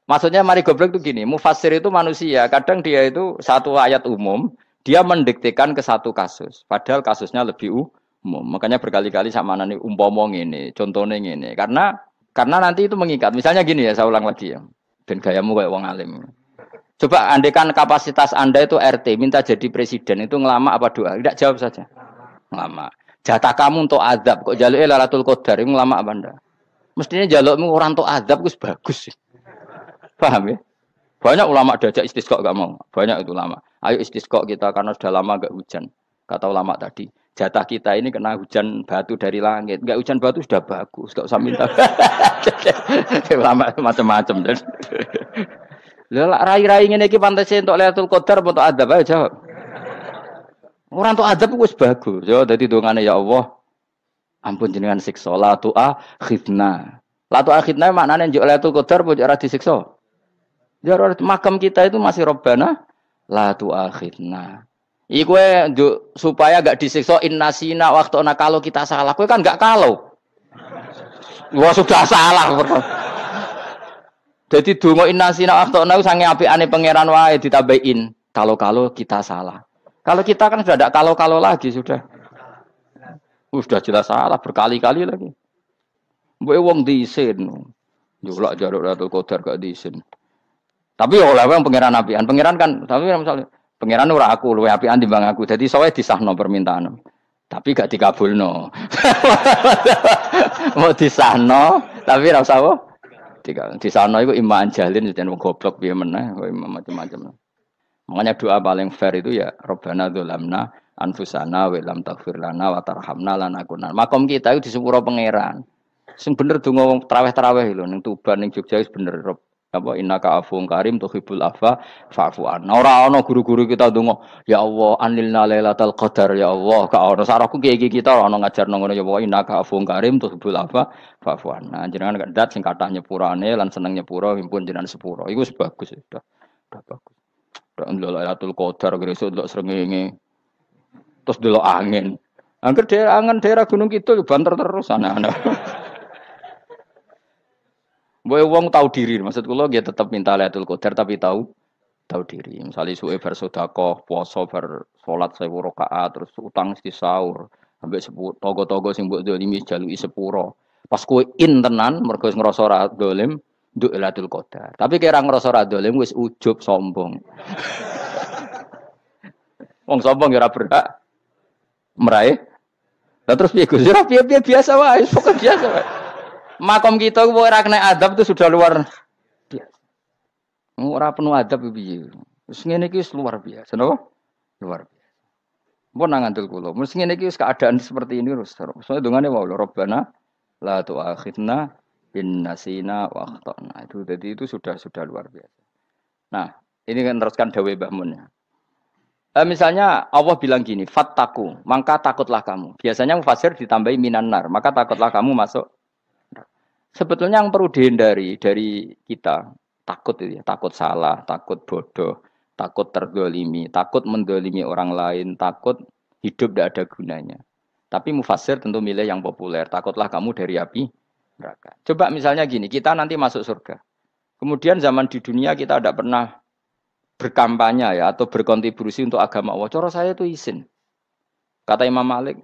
Maksudnya mari goblok itu gini, mufasir itu manusia, kadang dia itu satu ayat umum, dia mendiktekan ke satu kasus, padahal kasusnya lebih umum. Makanya berkali-kali sama nani umpomong ini, contohnya ini, karena karena nanti itu mengikat. Misalnya gini ya, saya ulang lagi ya, dan gayamu kayak wong alim. Coba andekan kapasitas anda itu RT, minta jadi presiden itu ngelama apa doa? Tidak jawab saja. Lama. Jatah kamu untuk azab kok jaluk Lailatul Qadar ini lama apa ndak? Mestinya jalukmu orang untuk azab itu bagus. sih Paham ya? Banyak ulama diajak istisqa gak mau. Banyak itu ulama. Ayo istisqa kita karena sudah lama gak hujan. Kata ulama tadi, jatah kita ini kena hujan batu dari langit. Gak hujan batu sudah bagus, gak usah minta. ulama macam-macam. Lelak rai-rai ini pantasnya untuk Lailatul Qadar untuk adab ayo jawab. Orang tuh adab wis bagus. jauh ya, dadi dongane ya Allah. Ampun jenengan siksa la tu akhidna. La tu akhidna maknane njuk la tu qadar pojok ora disiksa. Ya makam kita itu masih robana la tu akhidna. Iku e, supaya gak disiksa innasina waktu ana kalau kita salah. Kowe kan gak kalau. Wah sudah salah. Jadi dungo innasina waktu ana sange apikane pangeran wae ditambahin kalau-kalau kita salah. Kalau kita kan sudah tidak kalau-kalau lagi sudah. Uh, sudah jelas salah berkali-kali lagi. Mbok wong diisin. Jolak jaruk ratu kodar gak diisin. Tapi ya oleh wong pangeran apian, pangeran kan tapi kan misalnya pangeran ora aku luwe apian timbang aku. Jadi soalnya disahno permintaan. Tapi gak dikabulno. Mau disahno tapi ra usah disahno iku iman jalin jadi goblok piye meneh, macam-macam. Makanya doa paling fair itu ya Robbana dolamna anfusana welam takfir lana watarhamna lanakunan. Makom kita itu disepuro pangeran. Sing bener donga wong traweh-traweh lho ning Tuban ning Jogja wis bener Rob. Apa ka afun karim tuhibul afa fa'fu anna. Ora ana guru-guru kita donga, ya Allah anilna lailatul qadar ya Allah. Ka ono sarahku kiye kita ora ngajar nongono ngono ya pokoke ka afun karim tuhibul afa fa'fu anna. Jenengan kendat sing kathah nyepurane lan seneng nyepuro himpun jenengan sepuro. Iku sebagus. bagus Sudah bagus. Dak ndelok Lailatul Qadar gresik dulu serengenge. Terus dulu angin. Angker daerah angin daerah Gunung Kidul banter terus anak-anak. Boy wong tahu diri maksud lo dia tetap minta Lailatul Qadar tapi tahu tahu diri. Misalnya suwe bar puasa bersholat, salat rokaat, terus utang mesti sahur, sampai sepuluh togo-togo sing buat dolimi jalui sepuro. Pas kue intenan, tenan mergo ngrasa dolim, Duk ilatul qadar. Tapi kira ngerasa radolim wis ujub sombong. Wong sombong kira ya berhak meraih. Nah terus piye Gus? Ya piye biasa wae, pokoknya biasa wae. Makom kita kok ora kena adab itu sudah luar biasa. Ora penuh adab piye. Wis ngene iki wis luar biasa, napa? Luar biasa. Mbok nang ngandel kula. Mesti ngene iki wis keadaan seperti ini terus. Soale dongane wae Rabbana la tu'akhidna Innasina wa nah Itu jadi itu sudah sudah luar biasa. Nah, ini kan teruskan dawai Mbah ya. Eh, misalnya Allah bilang gini, fattaku, maka takutlah kamu. Biasanya mufasir ditambahi minanar, maka takutlah kamu masuk. Sebetulnya yang perlu dihindari dari kita takut ya, takut salah, takut bodoh, takut terdolimi, takut mendolimi orang lain, takut hidup tidak ada gunanya. Tapi mufasir tentu milih yang populer, takutlah kamu dari api neraka. Coba misalnya gini, kita nanti masuk surga. Kemudian zaman di dunia kita tidak pernah berkampanye ya atau berkontribusi untuk agama Allah. Coro saya itu izin. Kata Imam Malik,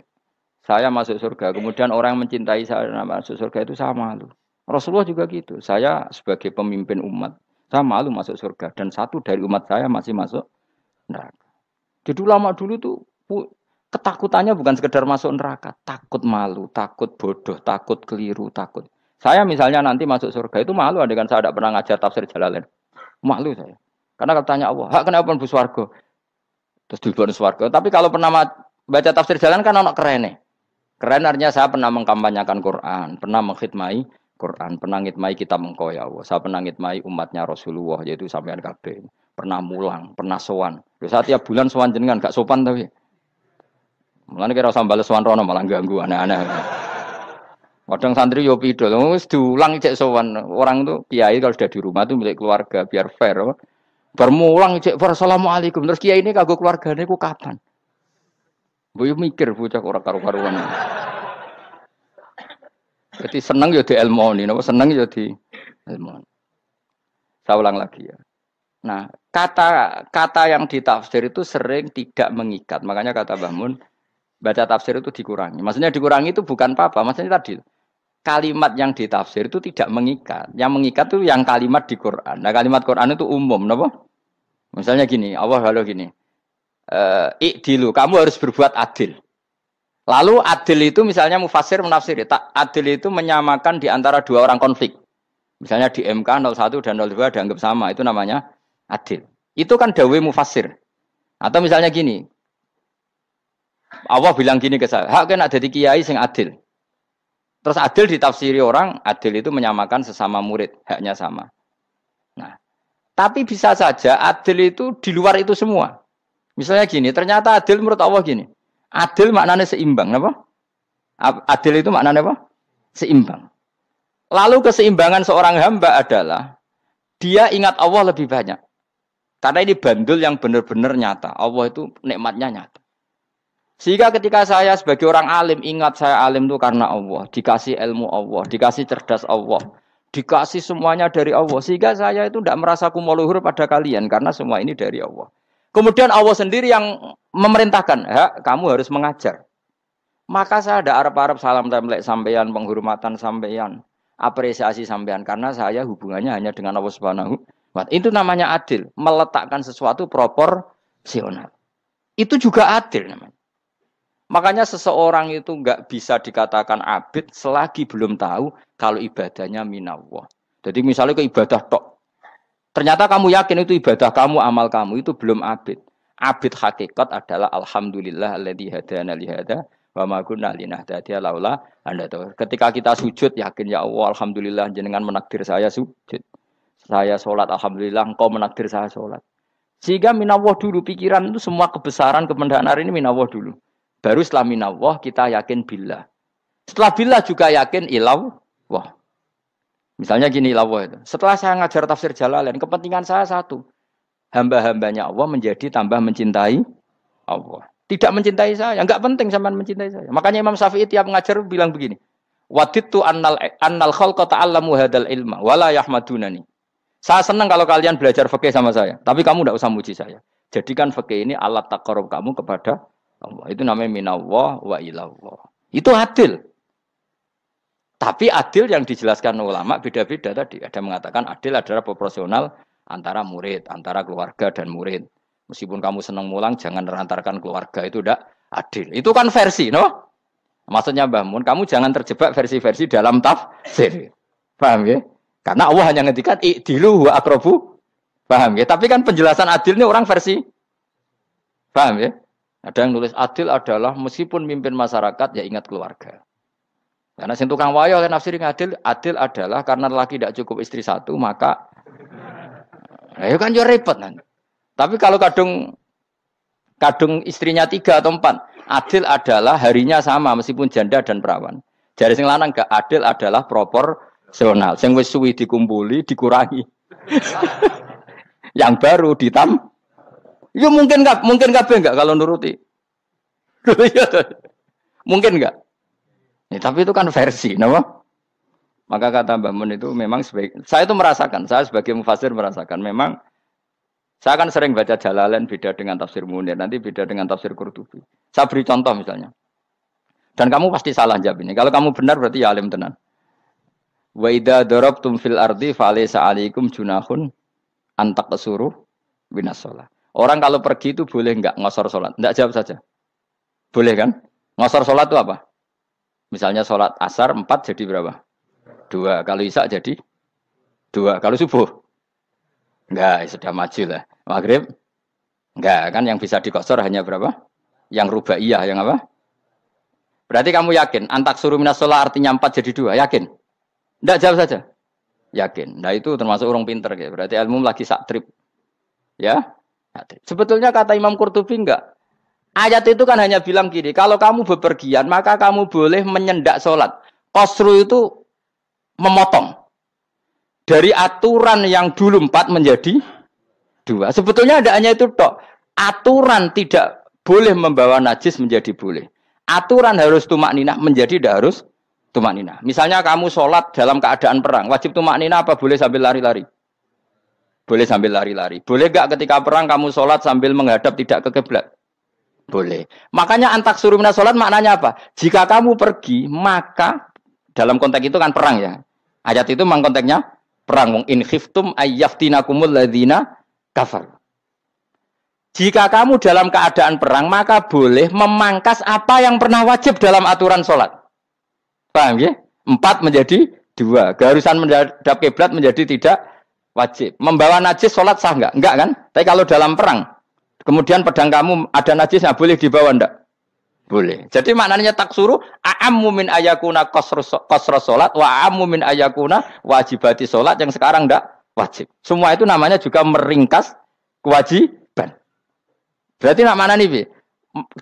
saya masuk surga. Kemudian orang yang mencintai saya masuk surga itu sama malu. Rasulullah juga gitu. Saya sebagai pemimpin umat, saya malu masuk surga. Dan satu dari umat saya masih masuk neraka. Jadi ulama dulu tuh Ketakutannya bukan sekedar masuk neraka, takut malu, takut bodoh, takut keliru, takut. Saya misalnya nanti masuk surga itu malu kan saya tidak pernah ngajar tafsir Jalalain. Malu saya. Karena katanya Allah, hak kenapa pun buswargo, Terus dibuat buswargo. Tapi kalau pernah baca tafsir jalan kan anak keren nih. Keren artinya saya pernah mengkampanyekan Quran, pernah mengkhidmai Quran, pernah ngitmai kita mengkoya Allah. Saya pernah ngitmai umatnya Rasulullah yaitu sampean kabeh. Pernah mulang, pernah sowan. Saya tiap bulan sowan jenengan gak sopan tapi malah kira usah bales rono malah ganggu aneh-aneh. Kadang santri yo pido, wis diulang cek sowan. Orang itu kiai kalau sudah di rumah tuh milik keluarga biar fair. Bermulang cek assalamualaikum. Terus kiai ini kagok keluargane ku kapan? Bu mikir bocah orang karu-karuan. Jadi senang yo di ilmu ini, seneng yo di ilmu. Saya ulang lagi ya. Nah, kata kata yang ditafsir itu sering tidak mengikat. Makanya kata Bangun, baca tafsir itu dikurangi. Maksudnya dikurangi itu bukan apa-apa. Maksudnya tadi kalimat yang ditafsir itu tidak mengikat. Yang mengikat itu yang kalimat di Quran. Nah kalimat Quran itu umum, nopo. Misalnya gini, Allah halo gini. Eh, dilu, kamu harus berbuat adil. Lalu adil itu misalnya mufasir menafsir, ya, tak adil itu menyamakan di antara dua orang konflik. Misalnya di MK 01 dan 02 dianggap sama, itu namanya adil. Itu kan dawe mufasir. Atau misalnya gini, Allah bilang gini ke saya, hak kena jadi kiai sing adil. Terus adil ditafsiri orang, adil itu menyamakan sesama murid, haknya sama. Nah, tapi bisa saja adil itu di luar itu semua. Misalnya gini, ternyata adil menurut Allah gini. Adil maknanya seimbang, apa? Adil itu maknanya apa? Seimbang. Lalu keseimbangan seorang hamba adalah dia ingat Allah lebih banyak. Karena ini bandul yang benar-benar nyata. Allah itu nikmatnya nyata. Sehingga ketika saya sebagai orang alim ingat saya alim itu karena Allah, dikasih ilmu Allah, dikasih cerdas Allah, dikasih semuanya dari Allah. Sehingga saya itu tidak merasa kumuluhur pada kalian karena semua ini dari Allah. Kemudian Allah sendiri yang memerintahkan, ya, kamu harus mengajar. Maka saya ada Arab-Arab salam temblek sampeyan, penghormatan sampeyan, apresiasi sampeyan karena saya hubungannya hanya dengan Allah Subhanahu wa Itu namanya adil, meletakkan sesuatu proporsional. Itu juga adil namanya. Makanya seseorang itu nggak bisa dikatakan abid selagi belum tahu kalau ibadahnya minawah. Jadi misalnya ke ibadah tok. Ternyata kamu yakin itu ibadah kamu, amal kamu itu belum abid. Abid hakikat adalah alhamdulillah alladhi hadana li wa ma kunna linahtadiya laula anda tahu. Ketika kita sujud yakin ya Allah alhamdulillah jenengan menakdir saya sujud. Saya sholat alhamdulillah engkau menakdir saya sholat. Sehingga minawah dulu pikiran itu semua kebesaran kemendahan hari ini minawah dulu. Baru setelah minawah kita yakin bila. Setelah bila juga yakin ilaw. Wah. Misalnya gini ilaw itu. Setelah saya ngajar tafsir Jalalain, kepentingan saya satu. Hamba-hambanya Allah menjadi tambah mencintai Allah. Tidak mencintai saya, Enggak penting sama mencintai saya. Makanya Imam Syafi'i tiap ngajar bilang begini. Waditu annal annal khalqa ta'allamu hadal ilma wala yahmadunani. Saya senang kalau kalian belajar fakir sama saya, tapi kamu tidak usah muji saya. Jadikan fakir ini alat takarub kamu kepada Allah. Itu namanya minallah wa ilallah. Itu adil. Tapi adil yang dijelaskan ulama beda-beda tadi. Ada mengatakan adil adalah proporsional antara murid, antara keluarga dan murid. Meskipun kamu senang mulang, jangan rantarkan keluarga itu tidak adil. Itu kan versi, no? Maksudnya Mbah Mun, kamu jangan terjebak versi-versi dalam tafsir. Paham ya? Karena Allah hanya ngedikat i'dilu wa akrobu. Paham ya? Tapi kan penjelasan adil ini orang versi. Paham ya? Ada yang nulis adil adalah meskipun mimpin masyarakat ya ingat keluarga. Karena sing tukang wayo kan nafsiri adil, adil adalah karena laki tidak cukup istri satu maka ya kan jauh repot kan. Tapi kalau kadung kadung istrinya tiga atau empat, adil adalah harinya sama meskipun janda dan perawan. Jadi sing lanang gak adil adalah proporsional. Sing wis suwi dikumpuli dikurangi. Yang baru ditam Ya mungkin enggak, mungkin kabeh nggak kalau nuruti. Iya mungkin enggak? Ya, tapi itu kan versi, nama. Maka kata Mbak Mun itu memang sebaik, saya itu merasakan, saya sebagai mufasir merasakan memang saya akan sering baca Jalalain beda dengan tafsir Munir, nanti beda dengan tafsir Qurtubi. Saya beri contoh misalnya. Dan kamu pasti salah jawab ini. Kalau kamu benar berarti ya alim tenan. Wa idza darabtum fil ardi fa alaikum junahun antak suruh binas Orang kalau pergi itu boleh enggak ngosor sholat? Enggak jawab saja. Boleh kan? Ngosor sholat itu apa? Misalnya sholat asar 4 jadi berapa? Dua. Kalau isak jadi? Dua. Kalau subuh? Enggak, ya sudah maju lah. Maghrib? Enggak, kan yang bisa dikosor hanya berapa? Yang rubah iya, yang apa? Berarti kamu yakin, antak suruh minas sholat artinya 4 jadi dua. Yakin? Enggak jawab saja. Yakin. Nah itu termasuk orang pinter. Gitu. Berarti ilmu lagi sak trip. Ya, Sebetulnya kata Imam Qurtubi enggak. Ayat itu kan hanya bilang gini, kalau kamu bepergian maka kamu boleh menyendak sholat. Kosru itu memotong. Dari aturan yang dulu empat menjadi dua. Sebetulnya ada hanya itu tok. Aturan tidak boleh membawa najis menjadi boleh. Aturan harus tumak nina menjadi tidak harus tumak nina Misalnya kamu sholat dalam keadaan perang, wajib tumak nina apa boleh sambil lari-lari? Boleh sambil lari-lari. Boleh gak ketika perang kamu sholat sambil menghadap tidak ke kiblat? Boleh. Makanya antak suruh minat sholat maknanya apa? Jika kamu pergi, maka dalam konteks itu kan perang ya. Ayat itu memang konteksnya perang. Wong in khiftum ayyaftinakumul ladhina kafar. Jika kamu dalam keadaan perang, maka boleh memangkas apa yang pernah wajib dalam aturan sholat. Paham ya? Empat menjadi dua. Garusan menghadap kiblat menjadi tidak wajib. Membawa najis sholat sah nggak? Enggak kan? Tapi kalau dalam perang, kemudian pedang kamu ada najisnya boleh dibawa enggak? Boleh. Jadi maknanya tak suruh a'ammu min ayakuna kosro sholat wa min ayakuna wajibati sholat yang sekarang enggak wajib. Semua itu namanya juga meringkas kewajiban. Berarti nak mana nih?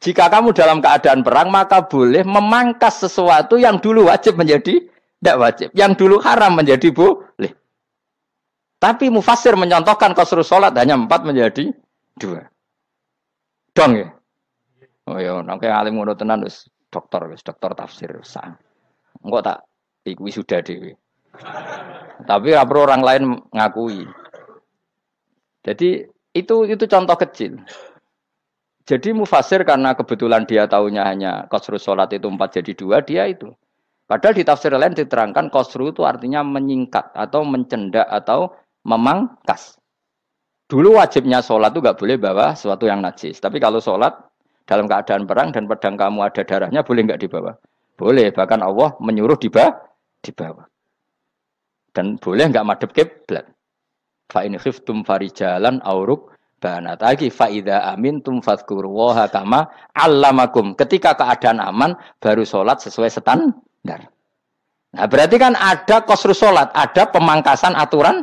Jika kamu dalam keadaan perang maka boleh memangkas sesuatu yang dulu wajib menjadi tidak wajib. Yang dulu haram menjadi boleh. Tapi mufasir mencontohkan kosru sholat hanya empat menjadi dua. Dong ya? Oh ya, nangke alim ngono tenan wis dokter wis dokter tafsir sah. Engko tak iku sudah dewi. Tapi apa orang lain ngakui. Jadi itu itu contoh kecil. Jadi mufasir karena kebetulan dia tahunya hanya kosru sholat itu empat jadi dua dia itu. Padahal di tafsir lain diterangkan kosru itu artinya menyingkat atau mencendak atau memangkas. Dulu wajibnya sholat itu nggak boleh bawa sesuatu yang najis. Tapi kalau sholat dalam keadaan perang dan pedang kamu ada darahnya boleh nggak dibawa? Boleh. Bahkan Allah menyuruh dibawa. dibawa. Dan boleh nggak madep kiblat. Fa in khiftum farijalan auruk banat lagi faida amin tum fadkurullaha kama allamakum. Ketika keadaan aman baru sholat sesuai standar. Nah berarti kan ada kosru sholat, ada pemangkasan aturan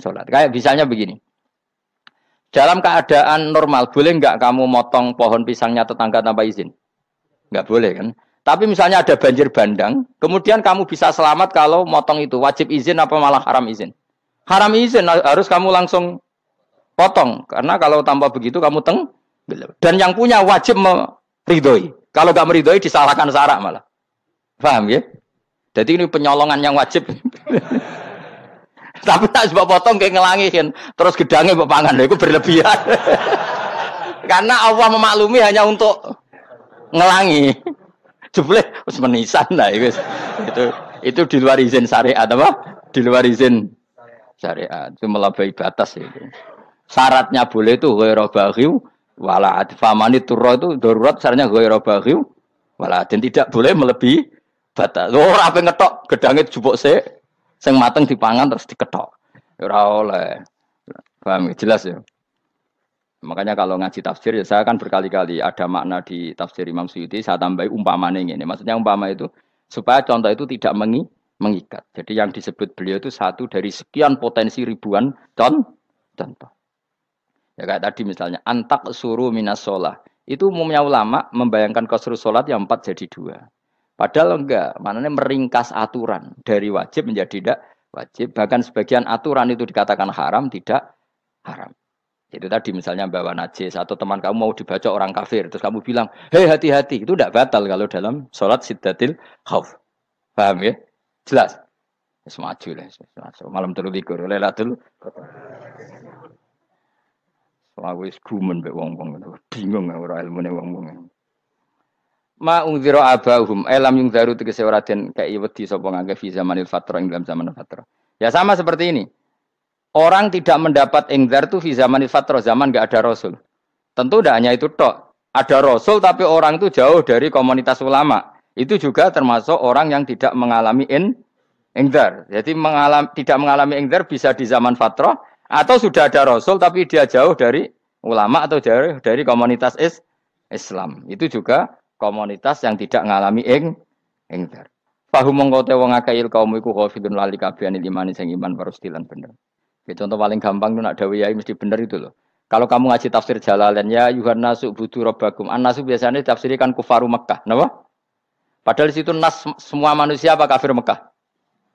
sholat. Kayak misalnya begini. Dalam keadaan normal, boleh nggak kamu motong pohon pisangnya tetangga tanpa izin? Nggak boleh kan? Tapi misalnya ada banjir bandang, kemudian kamu bisa selamat kalau motong itu. Wajib izin apa malah haram izin? Haram izin, nah, harus kamu langsung potong. Karena kalau tanpa begitu kamu teng. Dan yang punya wajib meridoi. Kalau nggak meridoi disalahkan sarak malah. Paham ya? Jadi ini penyolongan yang wajib. Tapi tak sebab potong kayak ngelangihin, terus gedangnya buat pangan deh, gue berlebihan. Karena Allah memaklumi hanya untuk ngelangi. Jebule harus menisan lah itu. itu itu di luar izin syariat apa? Di luar izin syariat. Itu melampaui batas itu. Syaratnya boleh itu ghairu baghiu wala famani turra itu darurat syaratnya ghairu baghiu wala dan tidak boleh melebihi batas. Lo oh, ngetok gedangnya jupuk sih Sing mateng dipangan terus diketok. Ora oleh. Paham ya? jelas ya. Makanya kalau ngaji tafsir ya saya kan berkali-kali ada makna di tafsir Imam Suyuti saya tambahi umpamanya ini. Maksudnya umpama itu supaya contoh itu tidak mengi, mengikat. Jadi yang disebut beliau itu satu dari sekian potensi ribuan contoh. Ya kayak tadi misalnya antak suru minas sholah. Itu umumnya ulama membayangkan kosru sholat yang empat jadi dua. Padahal enggak, maknanya meringkas aturan dari wajib menjadi tidak wajib. Bahkan sebagian aturan itu dikatakan haram, tidak haram. Itu tadi misalnya bawa najis atau teman kamu mau dibaca orang kafir, terus kamu bilang, hei hati-hati, itu tidak batal kalau dalam sholat sidatil khauf. Paham ya? Jelas? Ya, semaju lah, malam terlalu likur, lelah dulu. Aku gumen be wong itu bingung ora ini wong-wong ma ungziro abahum elam eh, yung daru tiga ora kayak kei sopong sapa fi ing dalam zaman fatro. Ya sama seperti ini. Orang tidak mendapat ingzar tuh fi zamanil fatra zaman gak ada rasul. Tentu tidak hanya itu tok. Ada rasul tapi orang itu jauh dari komunitas ulama. Itu juga termasuk orang yang tidak mengalami in ingzar. Jadi mengalami, tidak mengalami ingzar bisa di zaman fatro atau sudah ada rasul tapi dia jauh dari ulama atau dari dari komunitas is, Islam. Itu juga komunitas yang tidak ngalami ing engdar. Fahu mongko te wong akeh il kaum iku khafidun lali kabiyanil imani sing iman warustilan bener. Ya, contoh paling gampang itu nak yai mesti bener itu loh. Kalau kamu ngaji tafsir Jalalain ya yuhan nasu butuh robbakum. An nasu biasanya tafsirikan kufaru Mekah, Napa? Padahal di situ nas semua manusia apa kafir Mekah?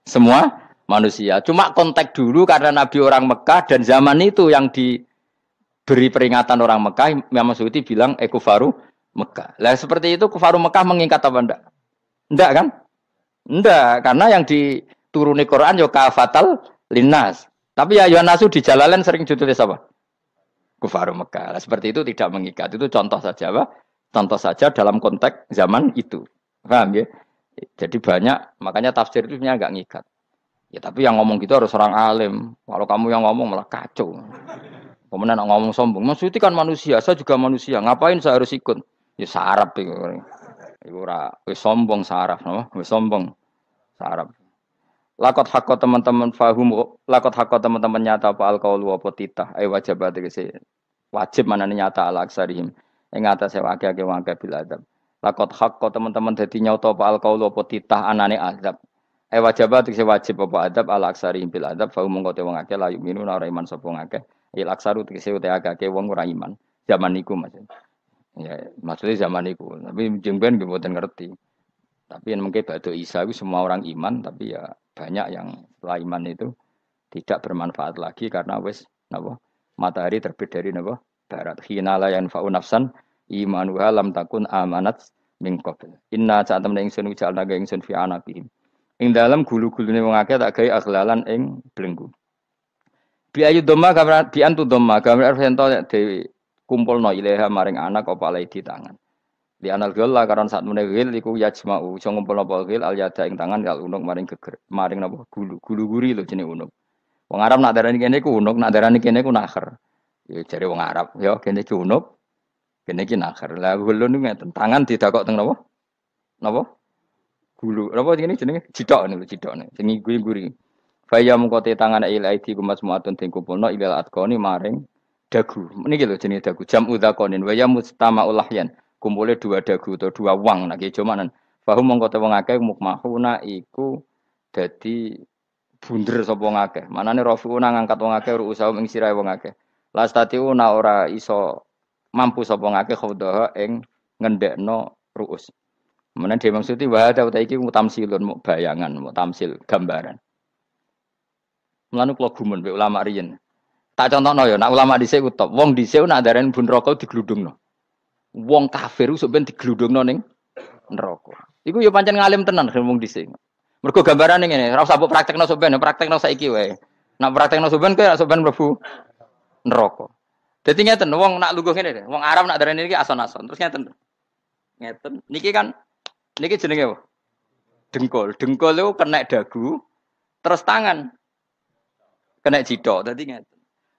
Semua manusia. Cuma kontak dulu karena Nabi orang Mekah dan zaman itu yang diberi peringatan orang Mekah, Imam bilang ekufaru eh, Mekah. Lah seperti itu kufaru Mekah mengingkat apa ndak Enggak kan? Enggak, karena yang dituruni Quran yo ya kafatal linas. Tapi ya Yohanasu di Jalalain sering ditulis apa? Kufaru Mekah. Lah seperti itu tidak mengikat. Itu contoh saja, apa? Contoh saja dalam konteks zaman itu. Paham ya? Jadi banyak, makanya tafsir itu punya agak ngikat. Ya tapi yang ngomong gitu harus orang alim. Kalau kamu yang ngomong malah kacau. Kemudian ngomong sombong. Maksudnya kan manusia, saya juga manusia. Ngapain saya harus ikut? Ya sarap iku. Iku ora wis sombong sarap napa? Wis sombong sarap. Lakot hakko teman-teman fahum lakot hakko teman-teman nyata apa alqaulu apa titah ai wajib tegese wajib manane nyata ala aksarihim ing atase wae-wae wae bil adab. Lakot hakko teman-teman dadi nyata apa alqaulu apa titah anane azab. Ai wajib tegese wajib apa adab ala aksarihim bil adab fahum mengko te wong akeh la yuminuna ora iman sapa ngakeh. Il aksaru tegese utek akeh wong ora iman. Zaman niku maksudnya. Ya, maksudnya zaman itu, tapi jengben gue buatan ngerti. Tapi yang mungkin batu Isa itu semua orang iman, tapi ya banyak yang setelah iman itu tidak bermanfaat lagi karena wes nabo matahari terbit dari nabo barat. Hinala yang fau nafsan imanuha lam takun amanat mingkobil. Inna saat temen ingsun ujal naga ingsun fi anakihim. Ing dalam gulu gulu ini mengakai tak gay akhlalan ing belenggu. Biayu doma kamera biantu doma antu arfento dewi Kumpul no ilaha maring anak apa alai di tangan. Di anal gila karena saat menegil iku yajma'u ujung kumpul no gil al yada ing tangan kal unuk maring keger maring nopo gulu gulu guri lo jenis unuk. Wong Arab nak darani kene ku unuk nak darani kene ku nakher. Ya jare wong Arab ya kene ki unuk kene ki nakher. Lah gulu niku ngeten tangan didakok teng nopo? Napa? Gulu. Napa jenenge jenenge lo niku jidok jenenge guri-guri. Faya mengkote tangan ilai di kumas muatun tingkupulno ilal atkoni maring dagu. ini gitu jenis dagu. Jam udzakonin wa ya mustamaul lahyan. Kumpule dua dagu atau dua wang nek nah, jomanan. Fahum mongko te wong akeh mukmahuna iku dadi bunder sapa Mana nih Manane rafiuna ngangkat wong akeh usaha ing sirahe wong akeh. una ora iso mampu sapa wong akeh eng ing ngendekno ruus. Mana dia maksudnya bahwa ada utai iki mutamsilun mau bayangan, mau tamsil gambaran. Melanu kalau gumun, ulama rian. Tak no ya, nak ulama sini utop. Wong di sini nak darani bun neraka no. Wong kafir usuk ben no neng rokok. Iku yo pancen ngalim tenan wong Merku Mergo neng ini. Rasa usah praktek no sok praktek no saiki wae. Nak praktek no ben kau ora berfu rokok. Jadi neraka. wong nak lugu ini. wong Arab nak darani ini ason-ason. Terus ngeten. Ngeten. Niki kan niki jenenge apa? Dengkul. Dengkul itu kena dagu, terus tangan kena jidok. Jadi ngeten.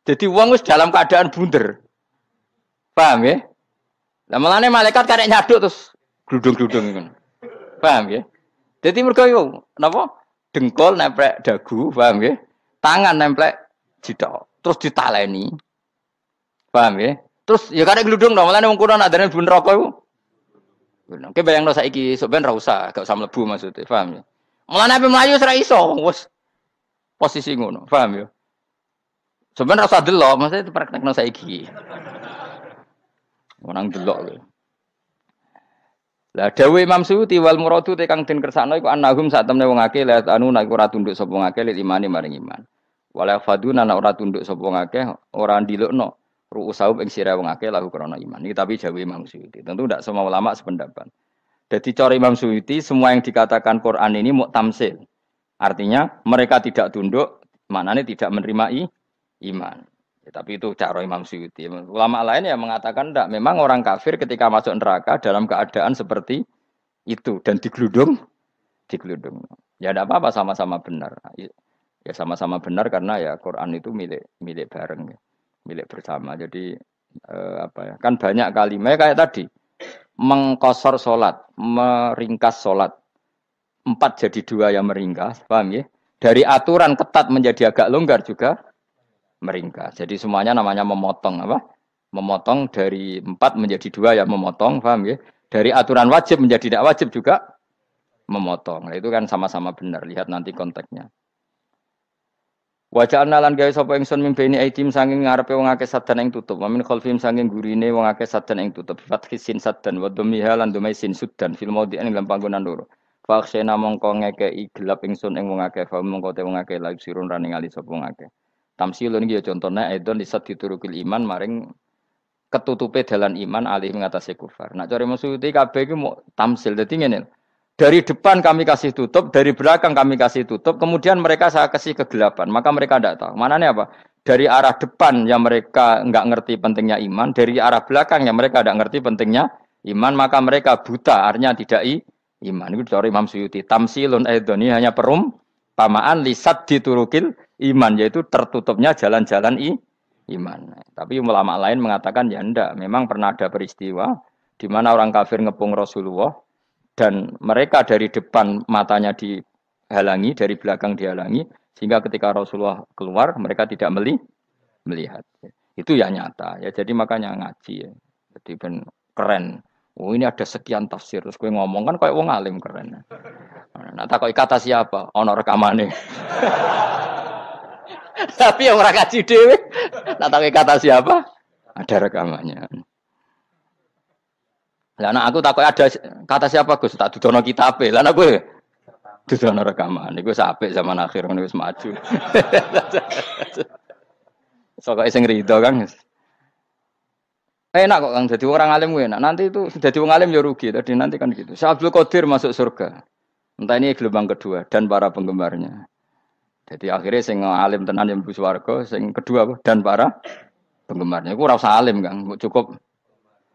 Jadi uang wis dalam keadaan bunder, Paham ya? Lah melane malaikat karek nyaduk terus gludung-gludung ngono. Paham ya? Jadi mergo yo napa Dengkol nempel dagu, paham ya? Tangan nempel jidok, terus ditaleni. Paham ya? Terus ya karek gludung dong, melane wong kuno nak dereng bun rokok iku. Oke nah, bayang dosa iki sok ben ra usah, gak usah mlebu maksudnya, paham ya? Mulane apa mlayu ora iso, posisi ngono, paham ya? Sebenarnya rasa delok, maksudnya itu praktek no saiki. Menang delok lho. Lah dawe Imam Suyuti wal muradu te kang den kersakno iku anahum sak temne wong akeh lihat anu nek ora tunduk sapa wong akeh imani maring iman. Wala faduna nek ora tunduk sapa wong akeh ora ndilukno saub ing sira wong akeh lahu krana iman. Iki tapi jawi Imam Suyuti. Tentu ndak semua ulama sependapat. Jadi cara Imam Suyuti semua yang dikatakan Quran ini muktamsil. Artinya mereka tidak tunduk, maknanya tidak menerima i, iman. Ya, tapi itu cara Imam Suyuti. Ulama lain yang mengatakan tidak. Memang orang kafir ketika masuk neraka dalam keadaan seperti itu dan digeludung, digeludung. Ya tidak apa-apa sama-sama benar. Ya sama-sama benar karena ya Quran itu milik milik bareng, ya. milik bersama. Jadi eh, apa ya? Kan banyak kalimat kayak tadi mengkosor sholat, meringkas sholat. Empat jadi dua yang meringkas, paham ya? Dari aturan ketat menjadi agak longgar juga meringkas. Jadi semuanya namanya memotong apa? Memotong dari empat menjadi dua ya memotong, paham ya? Dari aturan wajib menjadi tidak wajib juga memotong. Nah, itu kan sama-sama benar. Lihat nanti konteksnya. Wajah analan gawe sapa ingsun min bani aitim sanging ngarepe wong akeh sadan ing tutup. Amin khalfim sanging gurine wong akeh sadan ing tutup. Fathi sin sadan wa dhmiha lan sin sudan fil maudi ing lan panggonan loro. Fakhsena mongko ngekeki gelap ingsun ing wong akeh fa mongko te wong akeh laib sirun ra ali sapa wong akeh. Tamsilun ini ya contohnya aidon lisat diturukil iman maring ketutupe dalan iman alih mengatasi kufar. Nak cari Masyuti kabeh itu mau tamsil jadi ini Dari depan kami kasih tutup, dari belakang kami kasih tutup, kemudian mereka saya kasih kegelapan, maka mereka tidak tahu. ini apa? Dari arah depan yang mereka nggak ngerti pentingnya iman, dari arah belakang yang mereka tidak ngerti pentingnya iman, maka mereka buta, artinya tidak i, iman. Itu dari Imam Suyuti. Tamsilun edoni hanya perum, pamaan lisat diturukil iman yaitu tertutupnya jalan-jalan i iman. Tapi ulama lain mengatakan ya enggak, memang pernah ada peristiwa di mana orang kafir ngepung Rasulullah dan mereka dari depan matanya dihalangi, dari belakang dihalangi sehingga ketika Rasulullah keluar mereka tidak meli, melihat. Itu ya nyata. Ya jadi makanya ngaji ya. Jadi ben keren. Oh ini ada sekian tafsir terus gue ngomong kan kayak wong alim keren. Nah tak kata siapa? Ono rekamane. Tapi yang orang kaji dewe. Nah tapi kata siapa? Ada rekamannya. Lah anak aku takut ada kata siapa Gus tak dudono kitabe. Lah anak gue dudono rekaman. Gue sampai zaman akhir gue semaju. maju. Sokoke iseng rido Kang. Enak kok Kang jadi orang alim gue enak. Nanti itu jadi orang alim ya rugi tadi nanti kan gitu. Syekh Abdul Qadir masuk surga. Entah ini gelombang kedua dan para penggemarnya. Jadi akhirnya sing alim tenan yang bus warga, sing kedua dan para penggemarnya. Aku rasa alim kan, cukup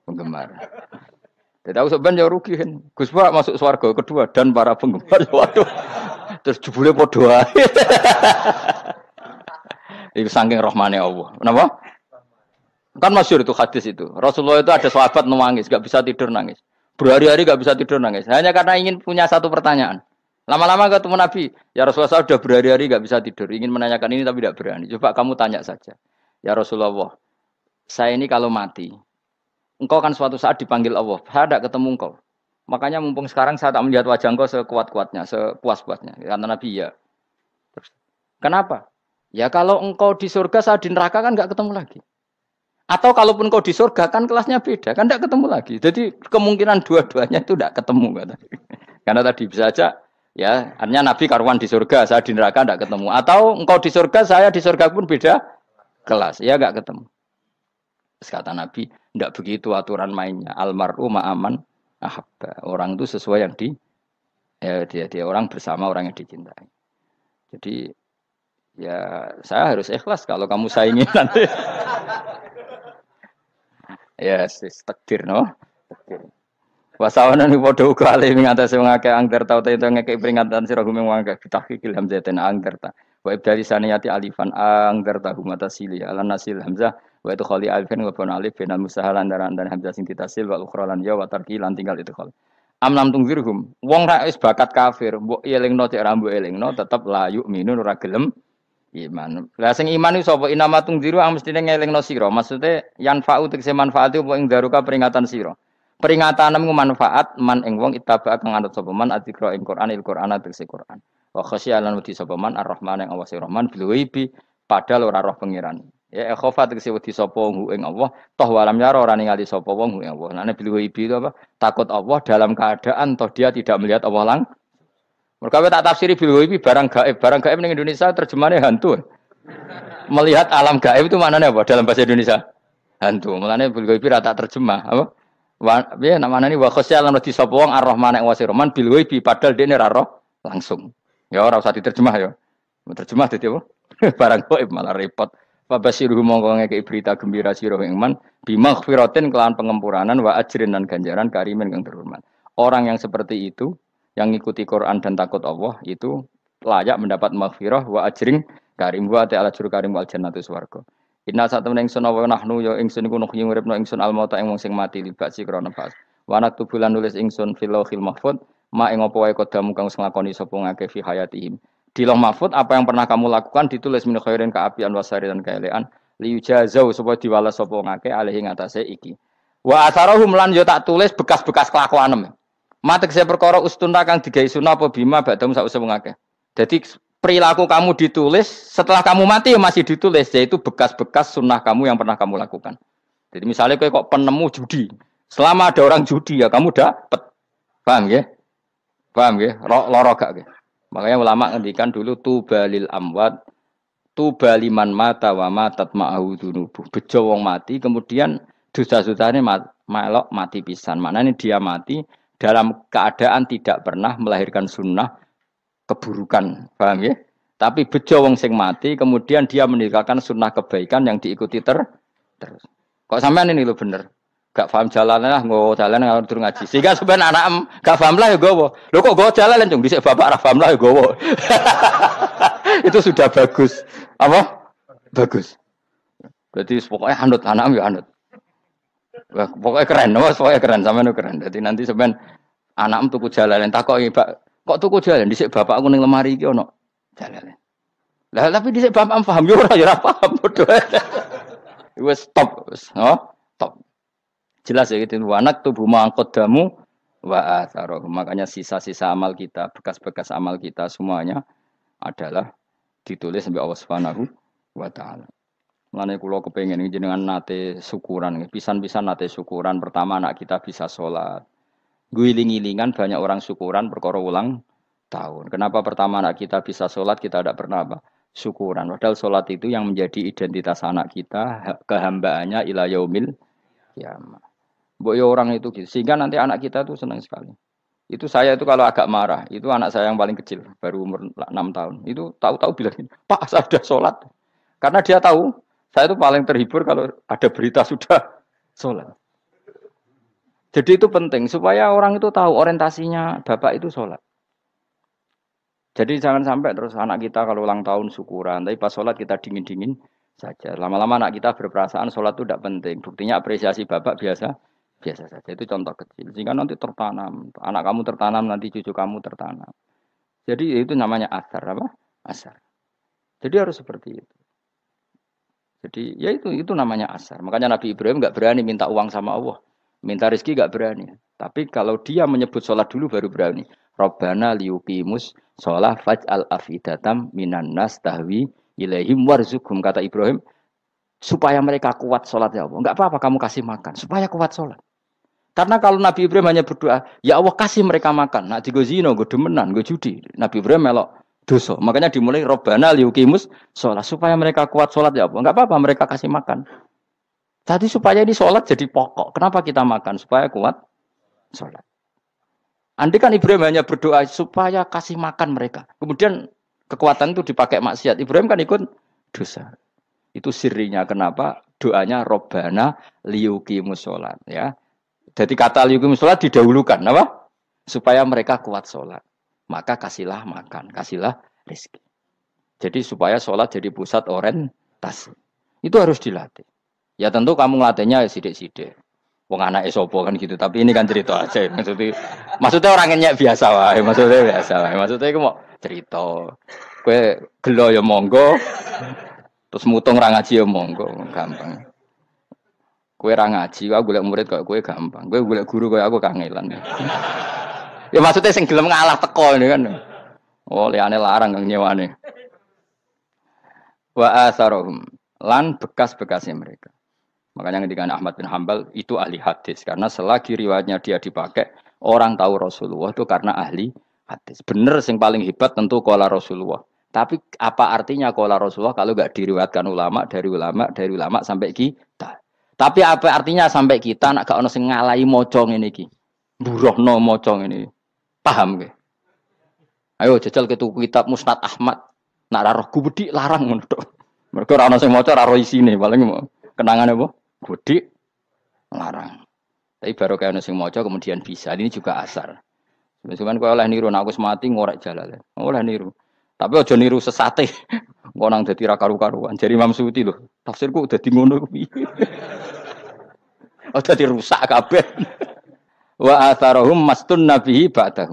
penggemar. Tidak usah banyak rugiin. rugi kan. Gus Pak masuk swarga kedua dan para penggemar. Waduh, terus jebule podo ae. Iku saking rahmane Allah. Kenapa? Kan masyur itu hadis itu. Rasulullah itu ada sahabat nangis, gak bisa tidur nangis. Berhari-hari gak bisa tidur nangis. Hanya karena ingin punya satu pertanyaan. Lama-lama ketemu Nabi, ya Rasulullah saya sudah berhari-hari nggak bisa tidur, ingin menanyakan ini tapi tidak berani. Coba kamu tanya saja, ya Rasulullah, saya ini kalau mati, engkau kan suatu saat dipanggil Allah, saya tidak ketemu engkau. Makanya mumpung sekarang saya tak melihat wajah engkau sekuat-kuatnya, sepuas-puasnya. Kata Nabi, ya. Terus, kenapa? Ya kalau engkau di surga, saya di neraka kan nggak ketemu lagi. Atau kalaupun kau di surga kan kelasnya beda, kan tidak ketemu lagi. Jadi kemungkinan dua-duanya itu tidak ketemu. Kata. Karena tadi bisa aja Ya, artinya Nabi karuan di surga, saya di neraka tidak ketemu. Atau engkau di surga, saya di surga pun beda kelas. Ya, enggak ketemu. Terus kata Nabi, tidak begitu aturan mainnya. Almaru ma'aman ahabba. Orang itu sesuai yang di ya, dia, dia orang bersama orang yang dicintai. Jadi ya saya harus ikhlas kalau kamu saingin nanti. ya, yes, takdir no. Takdir. Wasawana ni podo uga alih ngatasi mengake angger tau itu ngekei peringatan sira gumeng mangke bitahqiqil hamzatin angger ta. Wa ibdali saniyati alifan angger ta humata sili ala nasil hamzah wa itu khali Alifan wa bon alif bin al musahalan daran dan hamzah sing ditasil wa ukhra lan ya wa tarki lan tinggal itu khali. Am lam tungzirhum wong ra wis bakat kafir mbok elingno cek ra elingno tetep layu minun ora gelem iman. Lah sing iman iso apa inamatung ziru ang mestine ngelingno sira. Maksude yan fa'u tegese manfaat apa ing daruka peringatan sira. Peringatan nemu manfaat man ing wong ittaba kang anut sapa man adzikra ing Quran il Quran atikse Quran. Wa khasya lan wedi sapa man ar-Rahman ing awasi sing Rahman bil ghaibi padahal ora roh pangeran. Ya ekhofa tegese wedi sapa hu ing Allah, toh walam yara ora ningali sapa wong hu ing Allah. Nane bil ghaibi itu apa? Takut Allah dalam keadaan toh dia tidak melihat Allah lang. Mereka tak tafsiri bil ghaibi barang gaib, barang gaib ning Indonesia terjemahnya hantu. Melihat alam gaib itu maknanya apa dalam bahasa Indonesia? Hantu. Mulane bil ghaibi rata terjemah apa? Wah, namanya ini wah lan wedi sapa wong ar-rahman ing wasi rahman bil bi padal dene ra roh langsung. Ya ora usah diterjemah ya. Terjemah dadi apa? Barang malah repot. Wa basiruhu mongko ngeke berita gembira sira ing man bimaghfiratin kelawan pengempuranan wa ajrin dan ganjaran karimin kang terhormat. Orang yang seperti itu yang ngikuti Quran dan takut Allah itu layak mendapat maghfirah wa ajrin karim wa ta'ala juru karim wal jannatu swarga. Inna saat temen ingsun awa nahnu ya ingsun iku nuhyi nguripno ingsun al mauta ing wong sing mati baksi krono pas. Wanak tubulan nulis ingsun fil mahfud ma ing opo wae kodamu kang nglakoni sopung ngake fi hayatihim. Di loh mahfud apa yang pernah kamu lakukan ditulis min khairin api anwasari dan kaelean jazau supaya diwala sopung ngake alih ing saya iki. Wa asarohum lan yo ya tak tulis bekas-bekas kelakuanem. Matik saya perkara ustun kang digaisun apa bima badhe sak usah ngake. Jadi perilaku kamu ditulis, setelah kamu mati ya masih ditulis, yaitu bekas-bekas sunnah kamu yang pernah kamu lakukan. Jadi misalnya kue kok penemu judi, selama ada orang judi ya kamu dapat, paham ya? Paham ya? lorok gak ya? Makanya ulama ngendikan dulu tubalil amwat, tubaliman mata wa matat ma'ahu dunubu. Bejo mati, kemudian dosa-dosanya mat, melok mati pisan. Mana ini dia mati dalam keadaan tidak pernah melahirkan sunnah keburukan, paham ya? Tapi bejo wong sing mati, kemudian dia meninggalkan sunnah kebaikan yang diikuti ter terus. Kok sampean ini lo bener? Gak paham jalannya lah, nggak jalan nggak turun ngaji. Sehingga sebenarnya anak em gak paham lah ya gue. Lo kok gue jalan cung bisa bapak rah paham lah ya gue. Itu sudah bagus. Apa? Bagus. Jadi pokoknya anut anak em ya anut. pokoknya keren, wah, pokoknya keren, sampean keren. Jadi nanti sebenarnya anak em tuku jalan, tak kok pak Kok tuku jalan bapak bapak ning lemari iki ono jalan. Lah tapi disik bapak paham yo ya ora yo ya ora paham bodoh. wis stop, wis, oh, stop. Jelas ya gitu. Anak tubuh mangkot damu wa Makanya sisa-sisa amal kita, bekas-bekas amal kita semuanya adalah ditulis sampai Allah Subhanahu wa taala. Mulane kepengen kepengin jenengan nate syukuran, pisan-pisan nate syukuran pertama anak kita bisa sholat guling gulingan banyak orang syukuran perkara ulang tahun. Kenapa pertama anak kita bisa sholat kita tidak pernah apa? syukuran. Padahal sholat itu yang menjadi identitas anak kita, kehambaannya ila yaumil Ya, Bu ya orang itu gitu. Sehingga nanti anak kita itu senang sekali. Itu saya itu kalau agak marah, itu anak saya yang paling kecil, baru umur 6 tahun. Itu tahu-tahu bilang, gitu, Pak saya sudah sholat. Karena dia tahu, saya itu paling terhibur kalau ada berita sudah sholat. Jadi itu penting supaya orang itu tahu orientasinya bapak itu sholat. Jadi jangan sampai terus anak kita kalau ulang tahun syukuran, tapi pas sholat kita dingin-dingin saja. Lama-lama anak kita berperasaan sholat itu tidak penting. Buktinya apresiasi bapak biasa, biasa saja. Itu contoh kecil. Sehingga nanti tertanam. Anak kamu tertanam, nanti cucu kamu tertanam. Jadi itu namanya asar apa? Asar. Jadi harus seperti itu. Jadi ya itu itu namanya asar. Makanya Nabi Ibrahim nggak berani minta uang sama Allah. Minta rezeki gak berani. Tapi kalau dia menyebut sholat dulu baru berani. Robbana liyukimus faj faj'al afidatam minan nas tahwi ilaihim warzukum. Kata Ibrahim, supaya mereka kuat sholat ya Allah. Enggak apa-apa kamu kasih makan, supaya kuat sholat. Karena kalau Nabi Ibrahim hanya berdoa, ya Allah kasih mereka makan. Nak digo zino, gue demenan, gue judi. Nabi Ibrahim melok dosa. Makanya dimulai Robbana liukimus sholat supaya mereka kuat sholat ya Allah. Enggak apa-apa mereka kasih makan. Tadi supaya ini sholat jadi pokok. Kenapa kita makan? Supaya kuat sholat. Nanti kan Ibrahim hanya berdoa supaya kasih makan mereka. Kemudian kekuatan itu dipakai maksiat. Ibrahim kan ikut dosa. Itu sirinya kenapa doanya Robbana liuki musolat ya. Jadi kata liuki musolat didahulukan apa? Supaya mereka kuat sholat. Maka kasihlah makan, kasihlah rezeki. Jadi supaya sholat jadi pusat orientasi. Itu harus dilatih. Ya tentu kamu ngelatihnya ya sidik-sidik. Wong anak esopo kan gitu. Tapi ini kan cerita aja. Maksudnya, maksudnya orangnya biasa wah. Maksudnya biasa wah. Maksudnya itu mau cerita. Kue gelo ya monggo. Terus mutung orang ngaji ya monggo. Gampang. Kue orang ngaji, aku gulek murid kok kue gampang. Kue gulek guru kok aku kangelan. ya maksudnya sing gelem ngalah teko ini kan. Oh, liane larang kang nyewane. Wa asarohum lan bekas-bekasnya mereka. Makanya ketika Ahmad bin Hambal itu ahli hadis karena selagi riwayatnya dia dipakai orang tahu Rasulullah itu karena ahli hadis. Bener sing paling hebat tentu kola Rasulullah. Tapi apa artinya kola Rasulullah kalau nggak diriwayatkan ulama dari ulama dari ulama sampai kita? Tapi apa artinya sampai kita nak gak ono sing ngalai mocong ini ki? Burohno mocong ini. Paham gak? Ayo jajal ke tuku kitab Musnad Ahmad. Nak roh gubedi larang ngono Mereka ora ono sing maca ora isine paling kenangan apa? Gudi larang. Tapi baru kayak nasi mojo kemudian bisa. Ini juga asar. Cuman kau oleh niru, nah aku semati ngorek jalan. Oleh niru. Tapi ojo niru sesate. Ngonang jadi raka karu-karuan. Jadi Imam Suti loh. Tafsirku udah di ngono piye. Udah oh, dirusak kabeh. Wa atharahum mastun nabihi ibadah.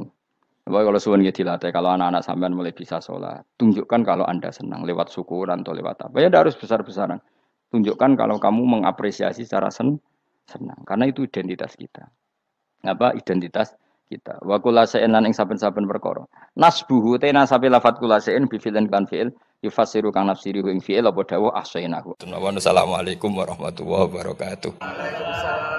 Bahwa kalau suwun ya dilatih, kalau anak-anak sampean mulai bisa sholat, tunjukkan kalau anda senang lewat syukuran atau lewat apa ya, harus besar-besaran tunjukkan kalau kamu mengapresiasi secara sen senang karena itu identitas kita apa identitas kita wa kula sa'in lan ing saben-saben perkara nasbuhu te nasabe lafat kula sa'in bi fi'lin kan fi'il yufasiru kang nafsiri ing fi'il apa dawuh ahsainahu assalamualaikum warahmatullahi wabarakatuh Waalaikumsalam.